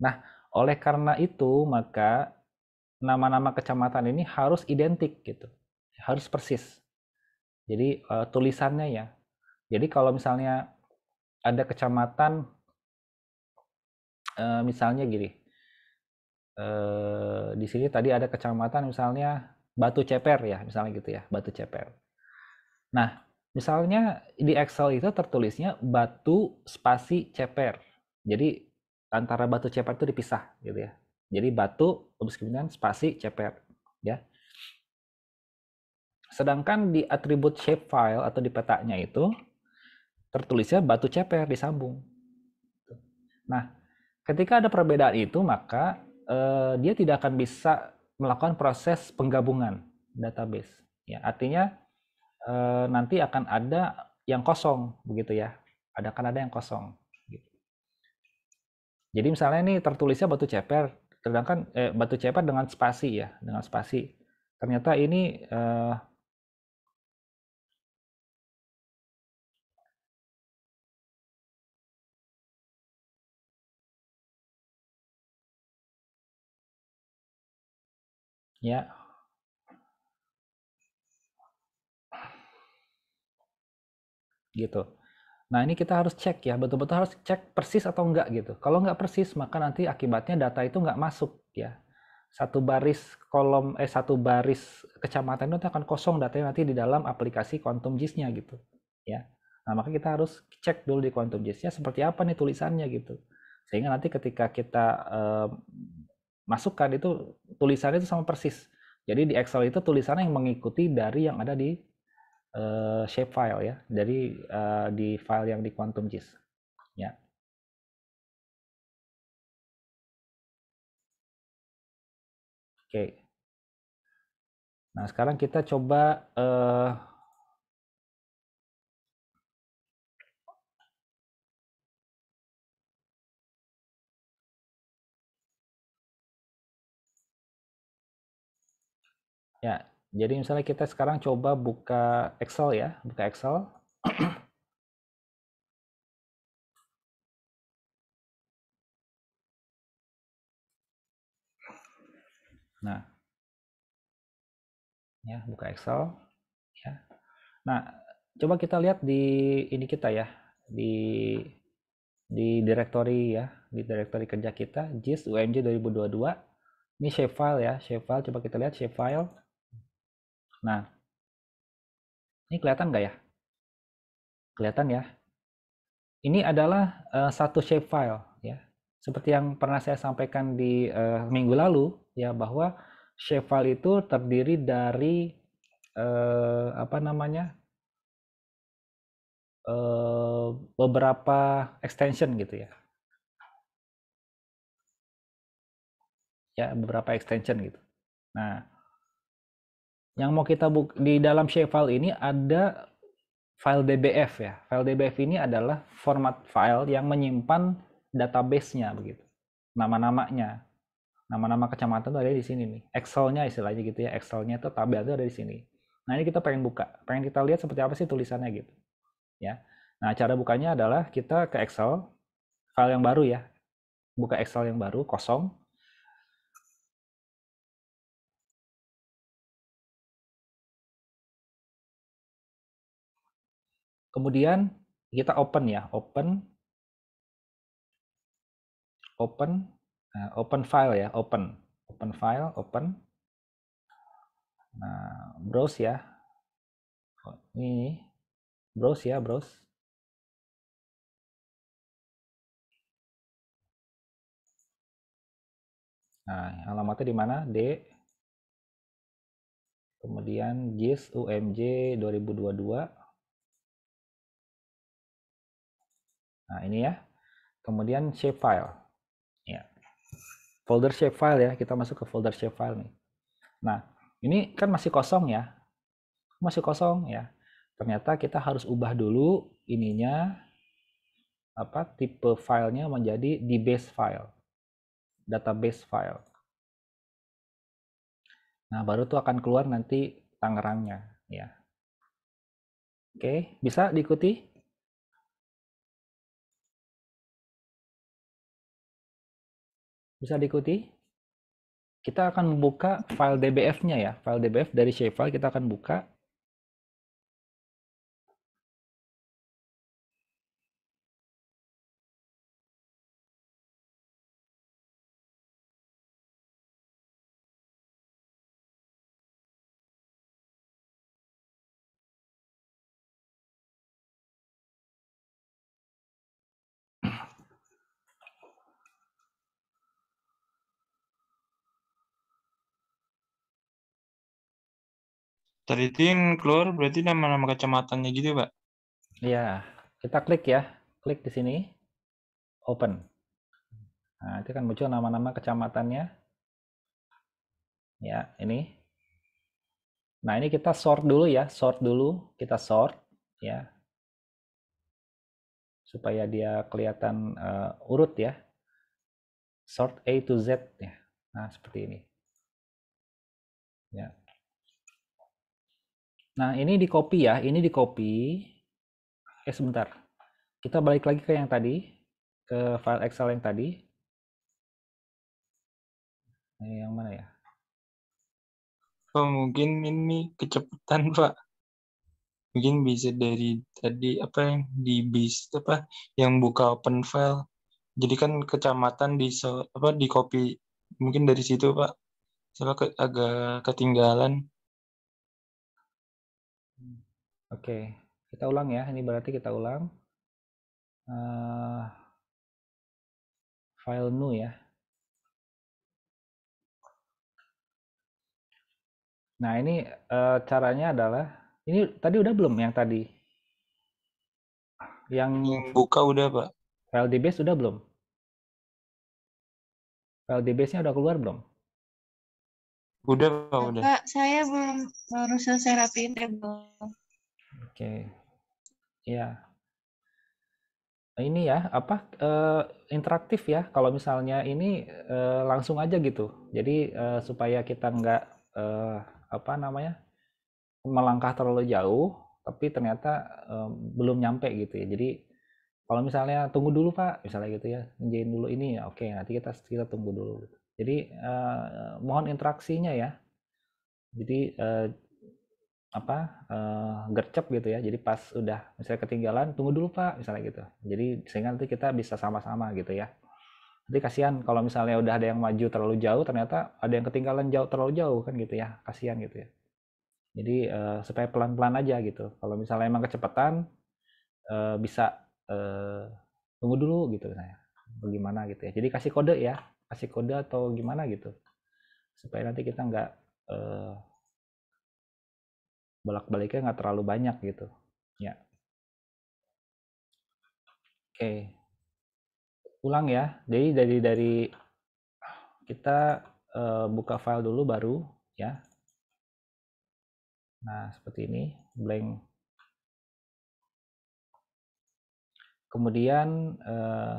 Nah, oleh karena itu maka nama-nama kecamatan ini harus identik gitu. Harus persis. Jadi uh, tulisannya ya. Jadi kalau misalnya ada kecamatan uh, misalnya gini. Uh, di sini tadi ada kecamatan misalnya batu ceper ya misalnya gitu ya batu ceper nah misalnya di Excel itu tertulisnya batu spasi ceper jadi antara batu ceper itu dipisah gitu ya jadi batu terus kemudian spasi ceper ya sedangkan di atribut shape file atau di petanya itu tertulisnya batu ceper disambung nah ketika ada perbedaan itu maka eh, dia tidak akan bisa melakukan proses penggabungan database. Ya, artinya e, nanti akan ada yang kosong begitu ya. Ada kan ada yang kosong. Gitu. Jadi misalnya ini tertulisnya batu ceper, sedangkan eh, batu ceper dengan spasi ya, dengan spasi. Ternyata ini eh, Ya. Gitu. Nah ini kita harus cek ya, betul-betul harus cek persis atau enggak gitu. Kalau enggak persis maka nanti akibatnya data itu enggak masuk ya. Satu baris kolom eh satu baris kecamatan itu akan kosong datanya nanti di dalam aplikasi Quantum gis nya gitu ya. Nah maka kita harus cek dulu di Quantum gis nya seperti apa nih tulisannya gitu. Sehingga nanti ketika kita eh, masukkan itu tulisannya itu sama persis. Jadi di Excel itu tulisannya yang mengikuti dari yang ada di uh, file ya, dari uh, eh, di file yang di Quantum GIS. Ya. Oke. Nah, sekarang kita coba uh, Ya, jadi misalnya kita sekarang coba buka Excel ya, buka Excel. Nah, ya buka Excel. Ya. Nah, coba kita lihat di ini kita ya di di direktori ya di direktori kerja kita JIS UMJ 2022 ini shape file ya shape file coba kita lihat shape file Nah, ini kelihatan nggak ya? Kelihatan ya. Ini adalah uh, satu file ya. Seperti yang pernah saya sampaikan di uh, minggu lalu ya bahwa shape file itu terdiri dari uh, apa namanya? Uh, beberapa extension gitu ya. Ya, beberapa extension gitu. Nah, yang mau kita buka di dalam shape file ini ada file DBF ya. File DBF ini adalah format file yang menyimpan database-nya begitu. Nama-namanya. Nama-nama kecamatan itu ada di sini nih. Excel-nya istilahnya gitu ya. Excel-nya itu tabel itu ada di sini. Nah, ini kita pengen buka. Pengen kita lihat seperti apa sih tulisannya gitu. Ya. Nah, cara bukanya adalah kita ke Excel, file yang baru ya. Buka Excel yang baru, kosong. Kemudian kita open ya, open open nah, open file ya, open open file, open nah, browse ya. Oh, ini browse ya, browse. Nah, alamatnya di mana? D kemudian GIS UMJ 2022 Nah, ini ya. Kemudian shape file. Ya. Folder shape file ya, kita masuk ke folder shape file nih. Nah, ini kan masih kosong ya. Masih kosong ya. Ternyata kita harus ubah dulu ininya apa tipe filenya menjadi di base file database file nah baru tuh akan keluar nanti Tangerangnya ya oke bisa diikuti Bisa diikuti? Kita akan membuka file DBF-nya ya. File DBF dari shapefile kita akan buka Taritin keluar berarti nama-nama kecamatannya gitu, Pak? Iya, kita klik ya. Klik di sini. Open. Nah, itu kan muncul nama-nama kecamatannya. Ya, ini. Nah, ini kita sort dulu ya, sort dulu, kita sort ya. Supaya dia kelihatan uh, urut ya. Sort A to Z ya. Nah, seperti ini. Ya. Nah, ini di copy ya, ini di copy. Eh sebentar. Kita balik lagi ke yang tadi, ke file Excel yang tadi. Ini eh, yang mana ya? Oh, mungkin ini kecepatan, Pak. Mungkin bisa dari tadi apa yang di bis apa yang buka open file. Jadi kan kecamatan di apa di copy mungkin dari situ, Pak. Saya agak ketinggalan. Oke, kita ulang ya. Ini berarti kita ulang. Uh, file new ya. Nah, ini uh, caranya adalah ini tadi udah belum yang tadi? Yang buka udah, Pak. File dbase udah belum? File dbase-nya udah keluar belum? Udah, Pak, udah. Pak, saya belum baru selesai rapiin ya, belum. Oke. Ya. Ini ya, apa uh, interaktif ya? Kalau misalnya ini uh, langsung aja gitu. Jadi uh, supaya kita nggak uh, apa namanya melangkah terlalu jauh, tapi ternyata uh, belum nyampe gitu ya. Jadi kalau misalnya tunggu dulu pak, misalnya gitu ya, ngejain dulu ini, ya, oke nanti kita kita tunggu dulu. Gitu. Jadi uh, mohon interaksinya ya. Jadi uh, apa uh, gercep gitu ya jadi pas udah misalnya ketinggalan tunggu dulu pak misalnya gitu jadi sehingga nanti kita bisa sama-sama gitu ya nanti kasihan kalau misalnya udah ada yang maju terlalu jauh ternyata ada yang ketinggalan jauh terlalu jauh kan gitu ya kasihan gitu ya jadi uh, supaya pelan-pelan aja gitu kalau misalnya emang kecepatan uh, bisa uh, tunggu dulu gitu misalnya bagaimana gitu ya jadi kasih kode ya kasih kode atau gimana gitu supaya nanti kita nggak uh, bolak-baliknya nggak terlalu banyak gitu ya oke ulang ya jadi dari dari kita uh, buka file dulu baru ya nah seperti ini blank kemudian uh,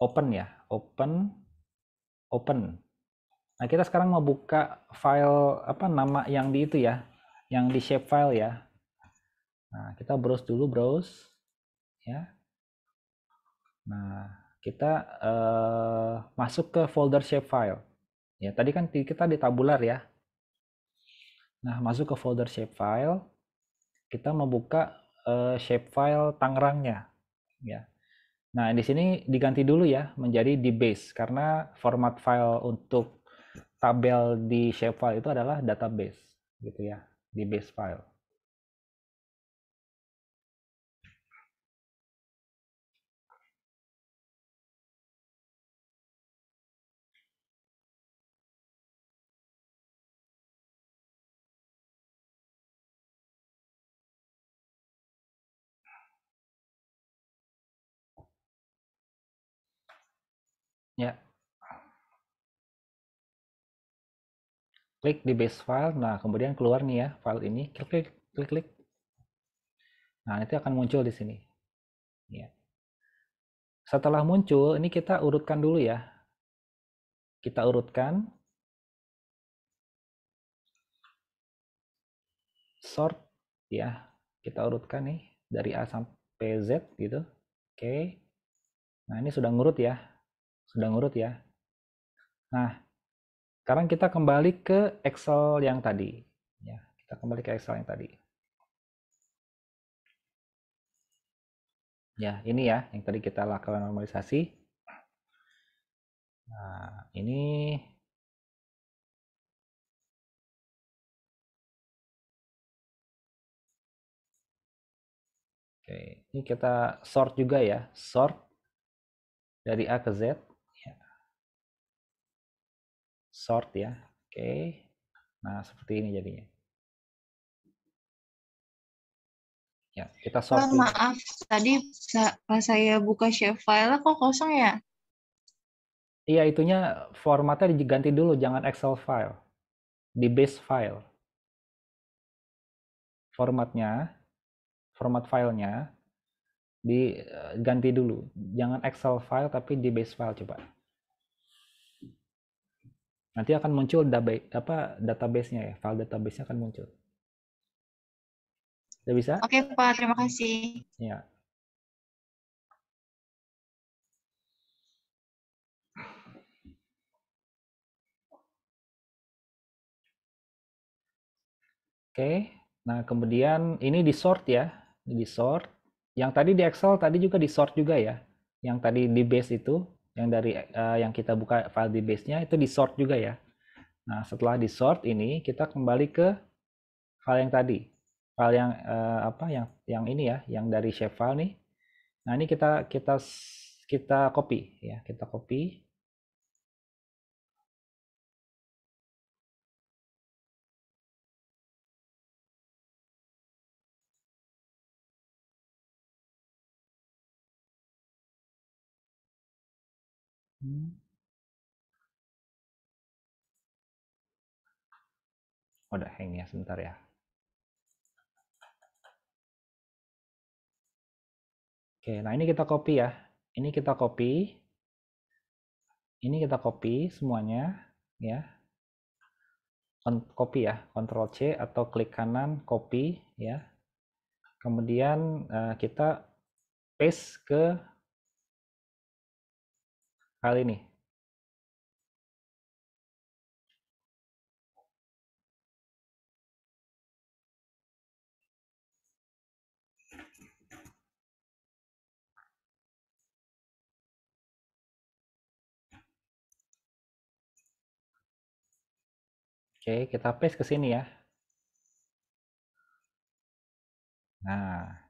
open ya open open nah kita sekarang mau buka file apa nama yang di itu ya yang di shapefile ya. Nah, kita browse dulu browse ya. Nah, kita uh, masuk ke folder shapefile. Ya, tadi kan kita di tabular ya. Nah, masuk ke folder shapefile, kita membuka uh, eh, shapefile Tangerangnya ya. Nah, di sini diganti dulu ya menjadi di base karena format file untuk tabel di shapefile itu adalah database gitu ya di base file. Ya, klik di base file nah kemudian keluar nih ya file ini klik klik klik, klik. nah nanti akan muncul di sini ya setelah muncul ini kita urutkan dulu ya kita urutkan sort ya kita urutkan nih dari A sampai Z gitu oke nah ini sudah ngurut ya sudah ngurut ya nah sekarang kita kembali ke Excel yang tadi. Ya, kita kembali ke Excel yang tadi. Ya, ini ya yang tadi kita lakukan normalisasi. Nah, ini Oke, ini kita sort juga ya, sort dari A ke Z sort ya. Oke. Nah, seperti ini jadinya. Ya, kita sort. Oh, maaf, tadi pas saya buka share file kok kosong ya? Iya, itunya formatnya diganti dulu, jangan Excel file. Di base file. Formatnya, format filenya diganti eh, dulu. Jangan Excel file tapi di base file coba nanti akan muncul database nya ya file database-nya akan muncul sudah bisa oke okay, pak terima kasih ya Oke, okay. nah kemudian ini di sort ya, di sort. Yang tadi di Excel tadi juga di sort juga ya, yang tadi di base itu yang dari uh, yang kita buka file di base nya itu di sort juga ya. Nah, setelah di sort ini kita kembali ke file yang tadi. File yang uh, apa yang yang ini ya, yang dari shape file nih. Nah, ini kita kita kita copy ya, kita copy. Hmm. Oh, udah hang ya sebentar ya oke nah ini kita copy ya ini kita copy ini kita copy semuanya ya copy ya Ctrl C atau klik kanan copy ya kemudian eh, kita paste ke kali ini, Oke, kita paste ke sini ya. Nah,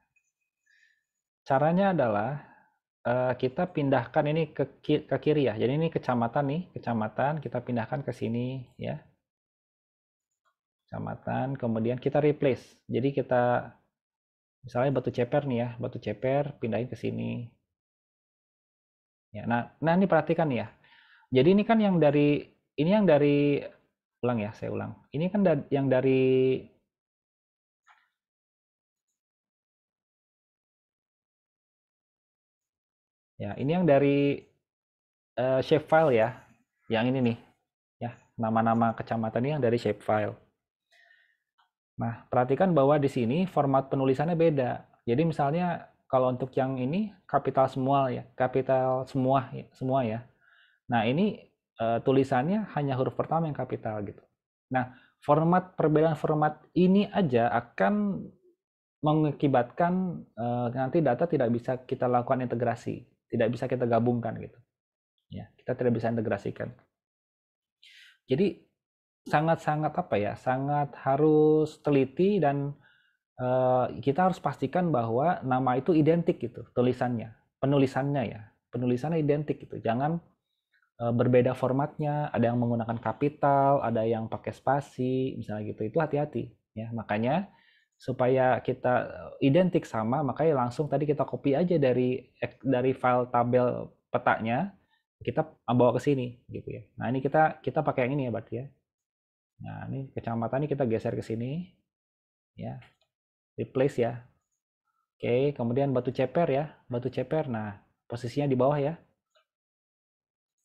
caranya adalah Eh, kita pindahkan ini ke, ke kiri ya. Jadi ini kecamatan nih, kecamatan kita pindahkan ke sini ya. Kecamatan, kemudian kita replace. Jadi kita misalnya batu ceper nih ya, batu ceper pindahin ke sini. Ya, nah, nah ini perhatikan ya. Jadi ini kan yang dari ini yang dari ulang ya, saya ulang. Ini kan yang dari Ya, ini yang dari uh, eh, shapefile ya. Yang ini nih. Ya, nama-nama kecamatan ini yang dari shapefile. Nah, perhatikan bahwa di sini format penulisannya beda. Jadi misalnya kalau untuk yang ini kapital ya, semua ya, kapital semua ya, semua ya. Nah, ini uh, tulisannya hanya huruf pertama yang kapital gitu. Nah, format perbedaan format ini aja akan mengakibatkan uh, nanti data tidak bisa kita lakukan integrasi tidak bisa kita gabungkan gitu ya kita tidak bisa integrasikan jadi sangat-sangat apa ya sangat harus teliti dan uh, kita harus pastikan bahwa nama itu identik gitu tulisannya penulisannya ya penulisannya identik gitu jangan uh, berbeda formatnya ada yang menggunakan kapital ada yang pakai spasi misalnya gitu itu hati-hati ya makanya supaya kita eh, identik sama makanya langsung tadi kita copy aja dari dari file tabel petanya kita bawa ke sini gitu ya nah ini kita kita pakai yang ini ya berarti ya nah ini kecamatan ini kita geser ke sini ya replace ya oke kemudian batu ceper ya batu ceper nah posisinya di bawah ya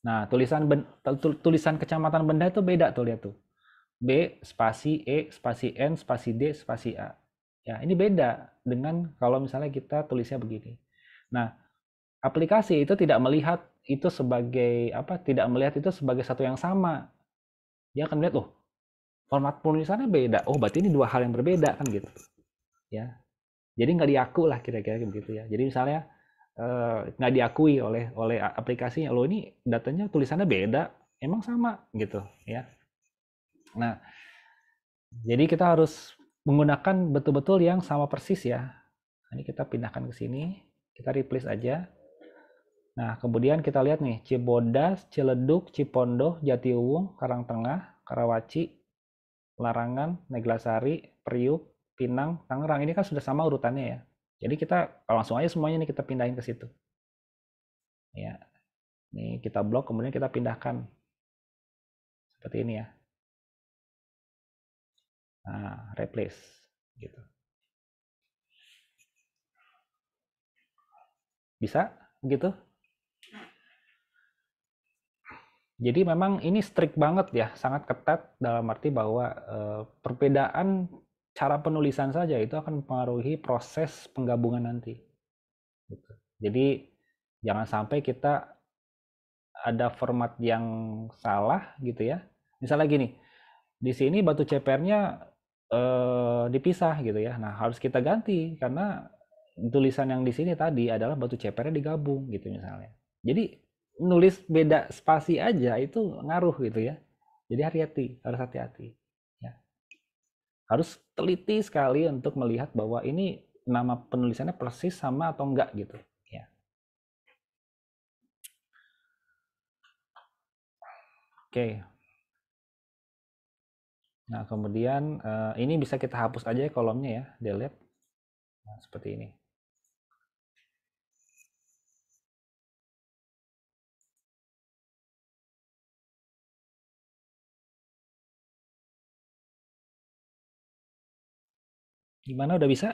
nah tulisan ben, tulisan kecamatan benda itu beda tuh lihat tuh B spasi E spasi N spasi D spasi A Ya, ini beda dengan kalau misalnya kita tulisnya begini. Nah, aplikasi itu tidak melihat itu sebagai apa? Tidak melihat itu sebagai satu yang sama. Dia akan melihat, "Oh, format penulisannya beda. Oh, berarti ini dua hal yang berbeda kan gitu." Ya. Jadi nggak diaku lah kira-kira begitu ya. Jadi misalnya eh, nggak diakui oleh oleh aplikasinya, "Lo ini datanya tulisannya beda, emang sama gitu ya." Nah, jadi kita harus menggunakan betul-betul yang sama persis ya. Nah, ini kita pindahkan ke sini, kita replace aja. Nah, kemudian kita lihat nih, Cibodas, Ciledug, Cipondo, Jatiuwung, Karangtengah, Karawaci, Larangan, Neglasari, Priuk, Pinang, Tangerang. Ini kan sudah sama urutannya ya. Jadi kita langsung aja semuanya nih kita pindahin ke situ. Ya. Nih kita blok kemudian kita pindahkan. Seperti ini ya uh, replace gitu bisa gitu. jadi memang ini strict banget ya, sangat ketat dalam arti bahwa uh, perbedaan cara penulisan saja itu akan mempengaruhi proses penggabungan nanti. Gitu. Jadi jangan sampai kita ada format yang salah gitu ya. Misalnya gini, di sini batu cepernya eh, dipisah gitu ya. Nah, harus kita ganti karena tulisan yang di sini tadi adalah batu cepernya digabung gitu misalnya. Jadi nulis beda spasi aja itu ngaruh gitu ya. Jadi hati-hati, harus hati-hati. Ya. Harus teliti sekali untuk melihat bahwa ini nama penulisannya persis sama atau enggak gitu. Ya. Oke, Nah, kemudian eh, ini bisa kita hapus aja ya kolomnya ya, delete. Nah, seperti ini. Gimana udah bisa?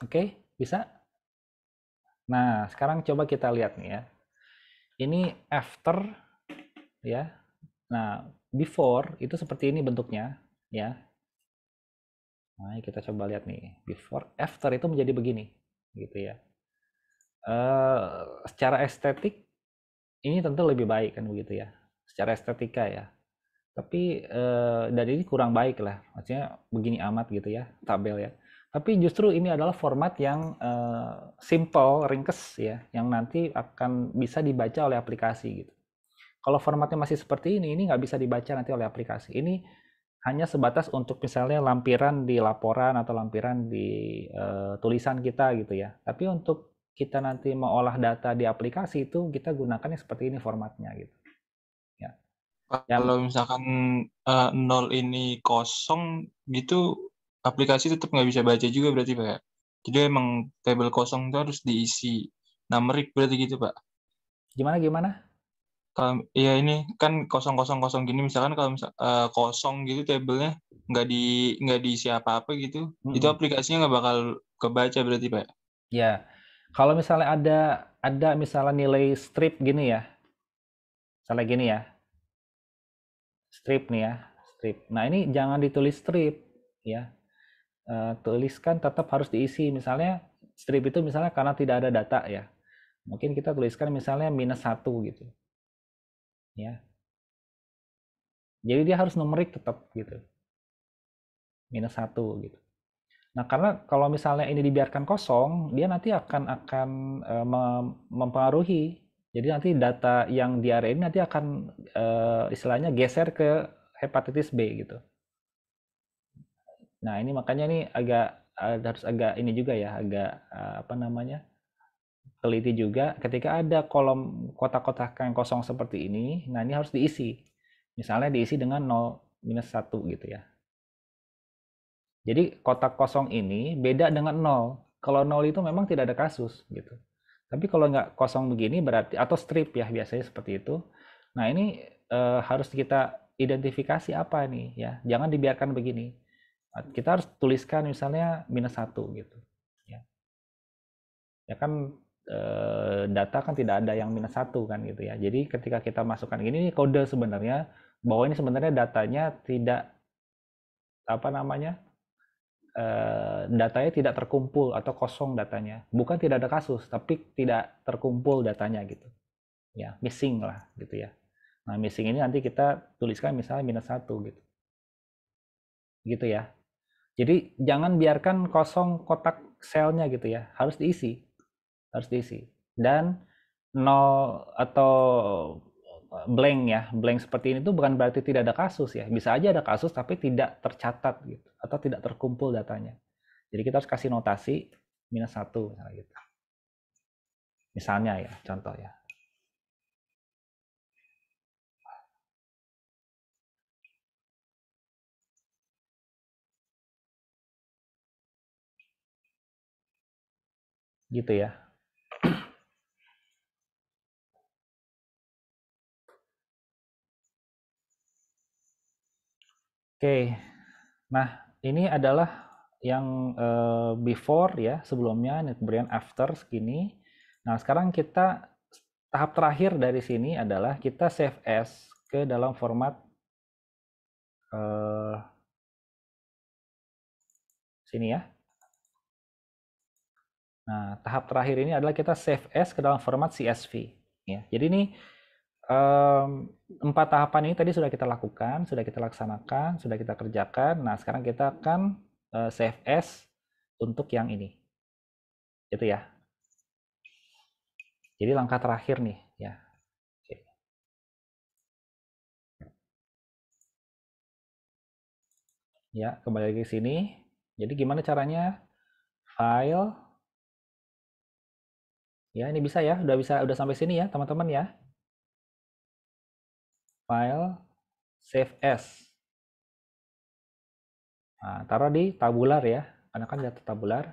Oke, bisa? Nah, sekarang coba kita lihat nih ya. Ini after ya. Nah, before itu seperti ini bentuknya ya. Nah, kita coba lihat nih. Before after itu menjadi begini gitu ya. Eh, secara estetik ini tentu lebih baik kan begitu ya secara estetika ya tapi dari eh, dan ini kurang baik lah maksudnya begini amat gitu ya tabel ya tapi justru ini adalah format yang uh, simple, ringkes ya, yang nanti akan bisa dibaca oleh aplikasi gitu. Kalau formatnya masih seperti ini, ini nggak bisa dibaca nanti oleh aplikasi. Ini hanya sebatas untuk misalnya lampiran di laporan atau lampiran di uh, tulisan kita gitu ya. Tapi untuk kita nanti mengolah data di aplikasi itu kita gunakannya seperti ini formatnya gitu. Ya. Kalau misalkan uh, nol ini kosong gitu aplikasi tetap nggak bisa baca juga berarti pak ya? jadi emang tabel kosong itu harus diisi numerik nah, berarti gitu pak gimana gimana kalau ya ini kan kosong kosong kosong gini misalkan kalau misal, uh, kosong gitu tabelnya nggak di nggak diisi apa apa gitu mm -hmm. itu aplikasinya nggak bakal kebaca berarti pak ya kalau misalnya ada ada misalnya nilai strip gini ya misalnya gini ya strip nih ya strip nah ini jangan ditulis strip ya Eh, tuliskan tetap harus diisi. Misalnya strip itu misalnya karena tidak ada data ya. Mungkin kita tuliskan misalnya minus satu gitu. Ya. Jadi dia harus numerik tetap gitu. Minus satu gitu. Nah, karena kalau misalnya ini dibiarkan kosong, dia nanti akan akan eh, mempengaruhi. Jadi nanti data yang diare ini nanti akan eh, istilahnya geser ke hepatitis B gitu. Nah, ini makanya ini agak harus agak ini juga ya, agak eh, apa namanya? teliti juga ketika ada kolom kotak-kotak yang kosong seperti ini, nah ini harus diisi. Misalnya diisi dengan 0 minus 1 gitu ya. Jadi kotak kosong ini beda dengan 0. Kalau 0 itu memang tidak ada kasus gitu. Tapi kalau nggak kosong begini berarti, atau strip ya biasanya seperti itu. Nah ini e, harus kita identifikasi apa nih ya. Jangan dibiarkan begini kita harus tuliskan misalnya minus satu gitu. Ya, ya kan eh, data kan tidak ada yang minus satu kan gitu ya. Jadi ketika kita masukkan ini kode sebenarnya bahwa ini sebenarnya datanya tidak apa namanya eh, datanya tidak terkumpul atau kosong datanya. Bukan tidak ada kasus, tapi tidak terkumpul datanya gitu. Ya, missing lah gitu ya. Nah, missing ini nanti kita tuliskan misalnya minus satu gitu. Gitu ya. Jadi jangan biarkan kosong kotak selnya gitu ya, harus diisi, harus diisi. Dan nol atau eh, blank ya, blank seperti ini tuh bukan berarti tidak ada kasus ya. Bisa aja ada kasus tapi tidak tercatat gitu atau tidak terkumpul datanya. Jadi kita harus kasih notasi minus satu misalnya gitu. Misalnya ya, contoh ya. gitu ya Oke, okay. nah ini adalah yang eh, before ya sebelumnya, kemudian after segini. Nah sekarang kita tahap terakhir dari sini adalah kita save as ke dalam format uh, sini ya, Nah, tahap terakhir ini adalah kita save as ke dalam format CSV. Ya, jadi ini um, empat tahapan ini tadi sudah kita lakukan, sudah kita laksanakan, sudah kita kerjakan. Nah, sekarang kita akan uh, save as untuk yang ini. Itu ya. Jadi langkah terakhir nih, ya. Ya, kembali lagi ke sini. Jadi gimana caranya? File Ya, ini bisa ya, udah bisa udah sampai sini ya, teman-teman ya. File save as. Nah, taruh di tabular ya, karena kan data tabular.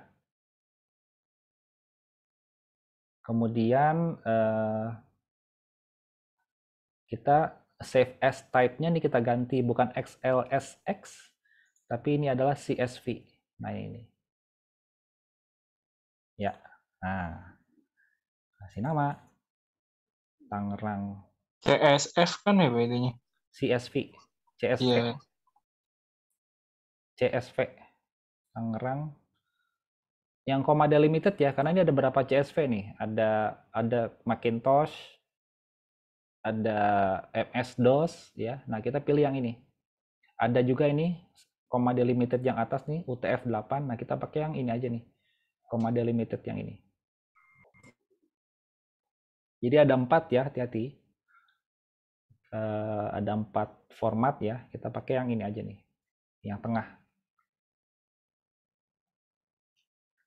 Kemudian eh, kita save as type-nya nih kita ganti bukan XLSX, tapi ini adalah CSV. Nah, ini. Ya. Nah, kasih nama Tangerang CSF kan ya bedanya CSV CSV yeah. CSV Tangerang yang Komada Limited ya karena ini ada berapa CSV nih ada ada Macintosh ada MS DOS ya nah kita pilih yang ini ada juga ini Komada Limited yang atas nih UTF 8 nah kita pakai yang ini aja nih Komada Limited yang ini jadi ada empat ya, hati-hati. Uh, ada empat format ya. Kita pakai yang ini aja nih, yang tengah.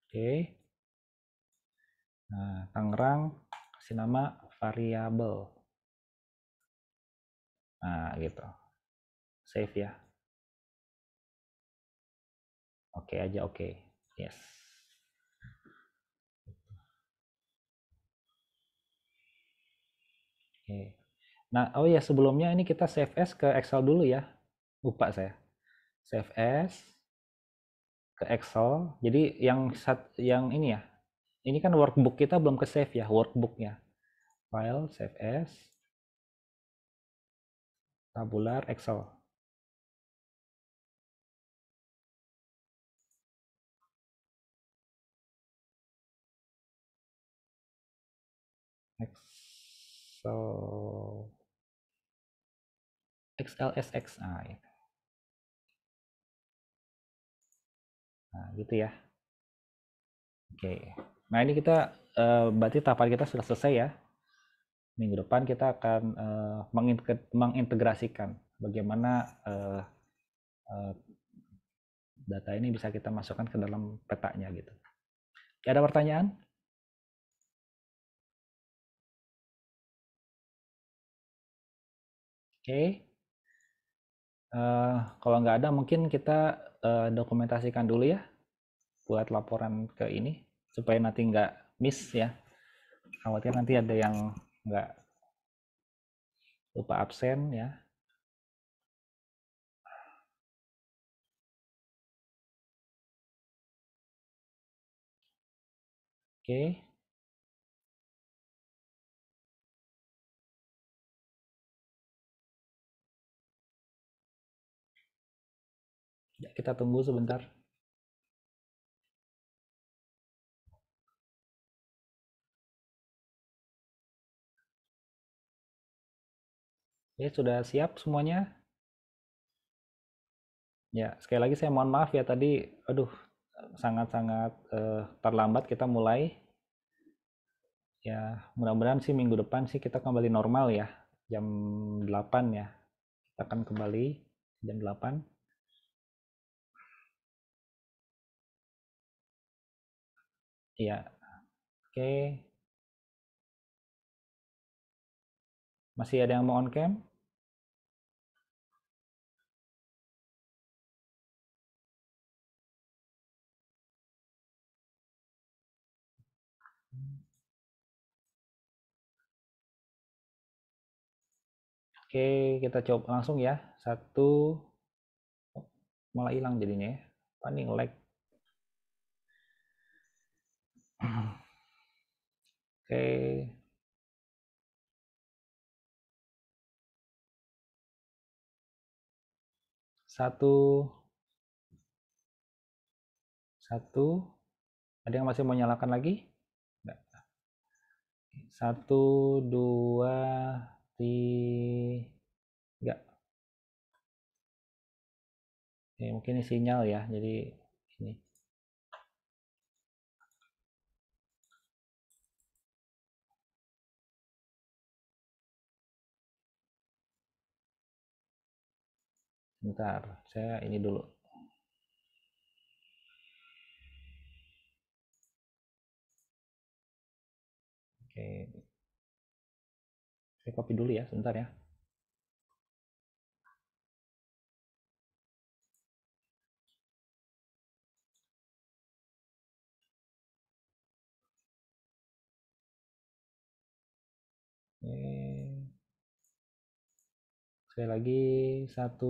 Oke. Okay. Nah, Tangerang kasih nama variabel. Nah, gitu. Save ya. Oke okay aja, oke. Okay. Yes. Oke. Nah, oh ya sebelumnya ini kita save as ke Excel dulu ya. Lupa saya. Save as ke Excel. Jadi yang sat, yang ini ya. Ini kan workbook kita belum ke save ya, workbooknya. File save as tabular Excel. So XLSX, ah, iya. Nah, gitu ya. Oke. Nah, ini kita eh, berarti tahapan kita sudah selesai ya. Minggu depan kita akan eh, mengintegrasikan bagaimana eh, data ini bisa kita masukkan ke dalam petanya gitu. Ada pertanyaan? okay. uh, eh, kalau nggak ada mungkin kita uh, dokumentasikan dulu ya buat laporan ke ini supaya nanti nggak miss ya khawatir nanti ada yang nggak lupa absen ya oke okay. Kita tunggu sebentar. Ya, sudah siap semuanya? Ya, sekali lagi saya mohon maaf ya tadi, aduh, sangat-sangat eh, terlambat kita mulai. Ya, mudah-mudahan sih minggu depan sih kita kembali normal ya, jam 8 ya. Kita akan kembali jam 8. Iya. Oke. Masih ada yang mau on cam? Oke, kita coba langsung ya. Satu, malah hilang jadinya ya. Paling lag. Like. Oke. Satu. Satu. Ada yang masih mau nyalakan lagi? Enggak. Satu, dua, tiga. Oke, mungkin ini sinyal ya, jadi bentar saya ini dulu oke saya copy dulu ya sebentar ya Oke sekali lagi satu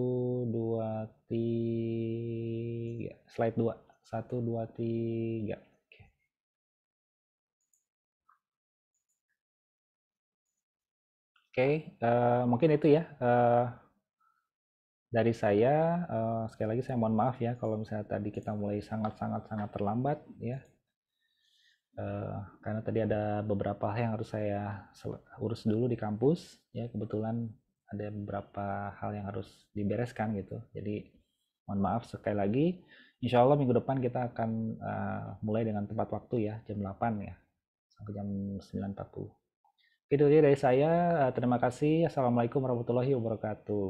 dua tiga slide dua satu dua tiga Oke. okay, uh, eh, mungkin itu ya uh, dari saya. Uh, sekali lagi saya mohon maaf ya kalau misalnya tadi kita mulai sangat-sangat-sangat terlambat ya. Uh, karena tadi ada beberapa hal yang harus saya urus dulu di kampus ya kebetulan ada beberapa hal yang harus dibereskan gitu. Jadi mohon maaf sekali lagi. Insya Allah minggu depan kita akan uh, mulai dengan tempat waktu ya, jam 8 ya, sampai jam 9.40. Itu dia dari saya. Eh, terima kasih. Assalamualaikum warahmatullahi wabarakatuh.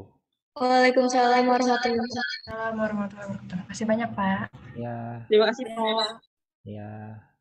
Waalaikumsalam warahmatullahi wabarakatuh. Terima kasih banyak Pak. Ya. Terima kasih Pak. Ya.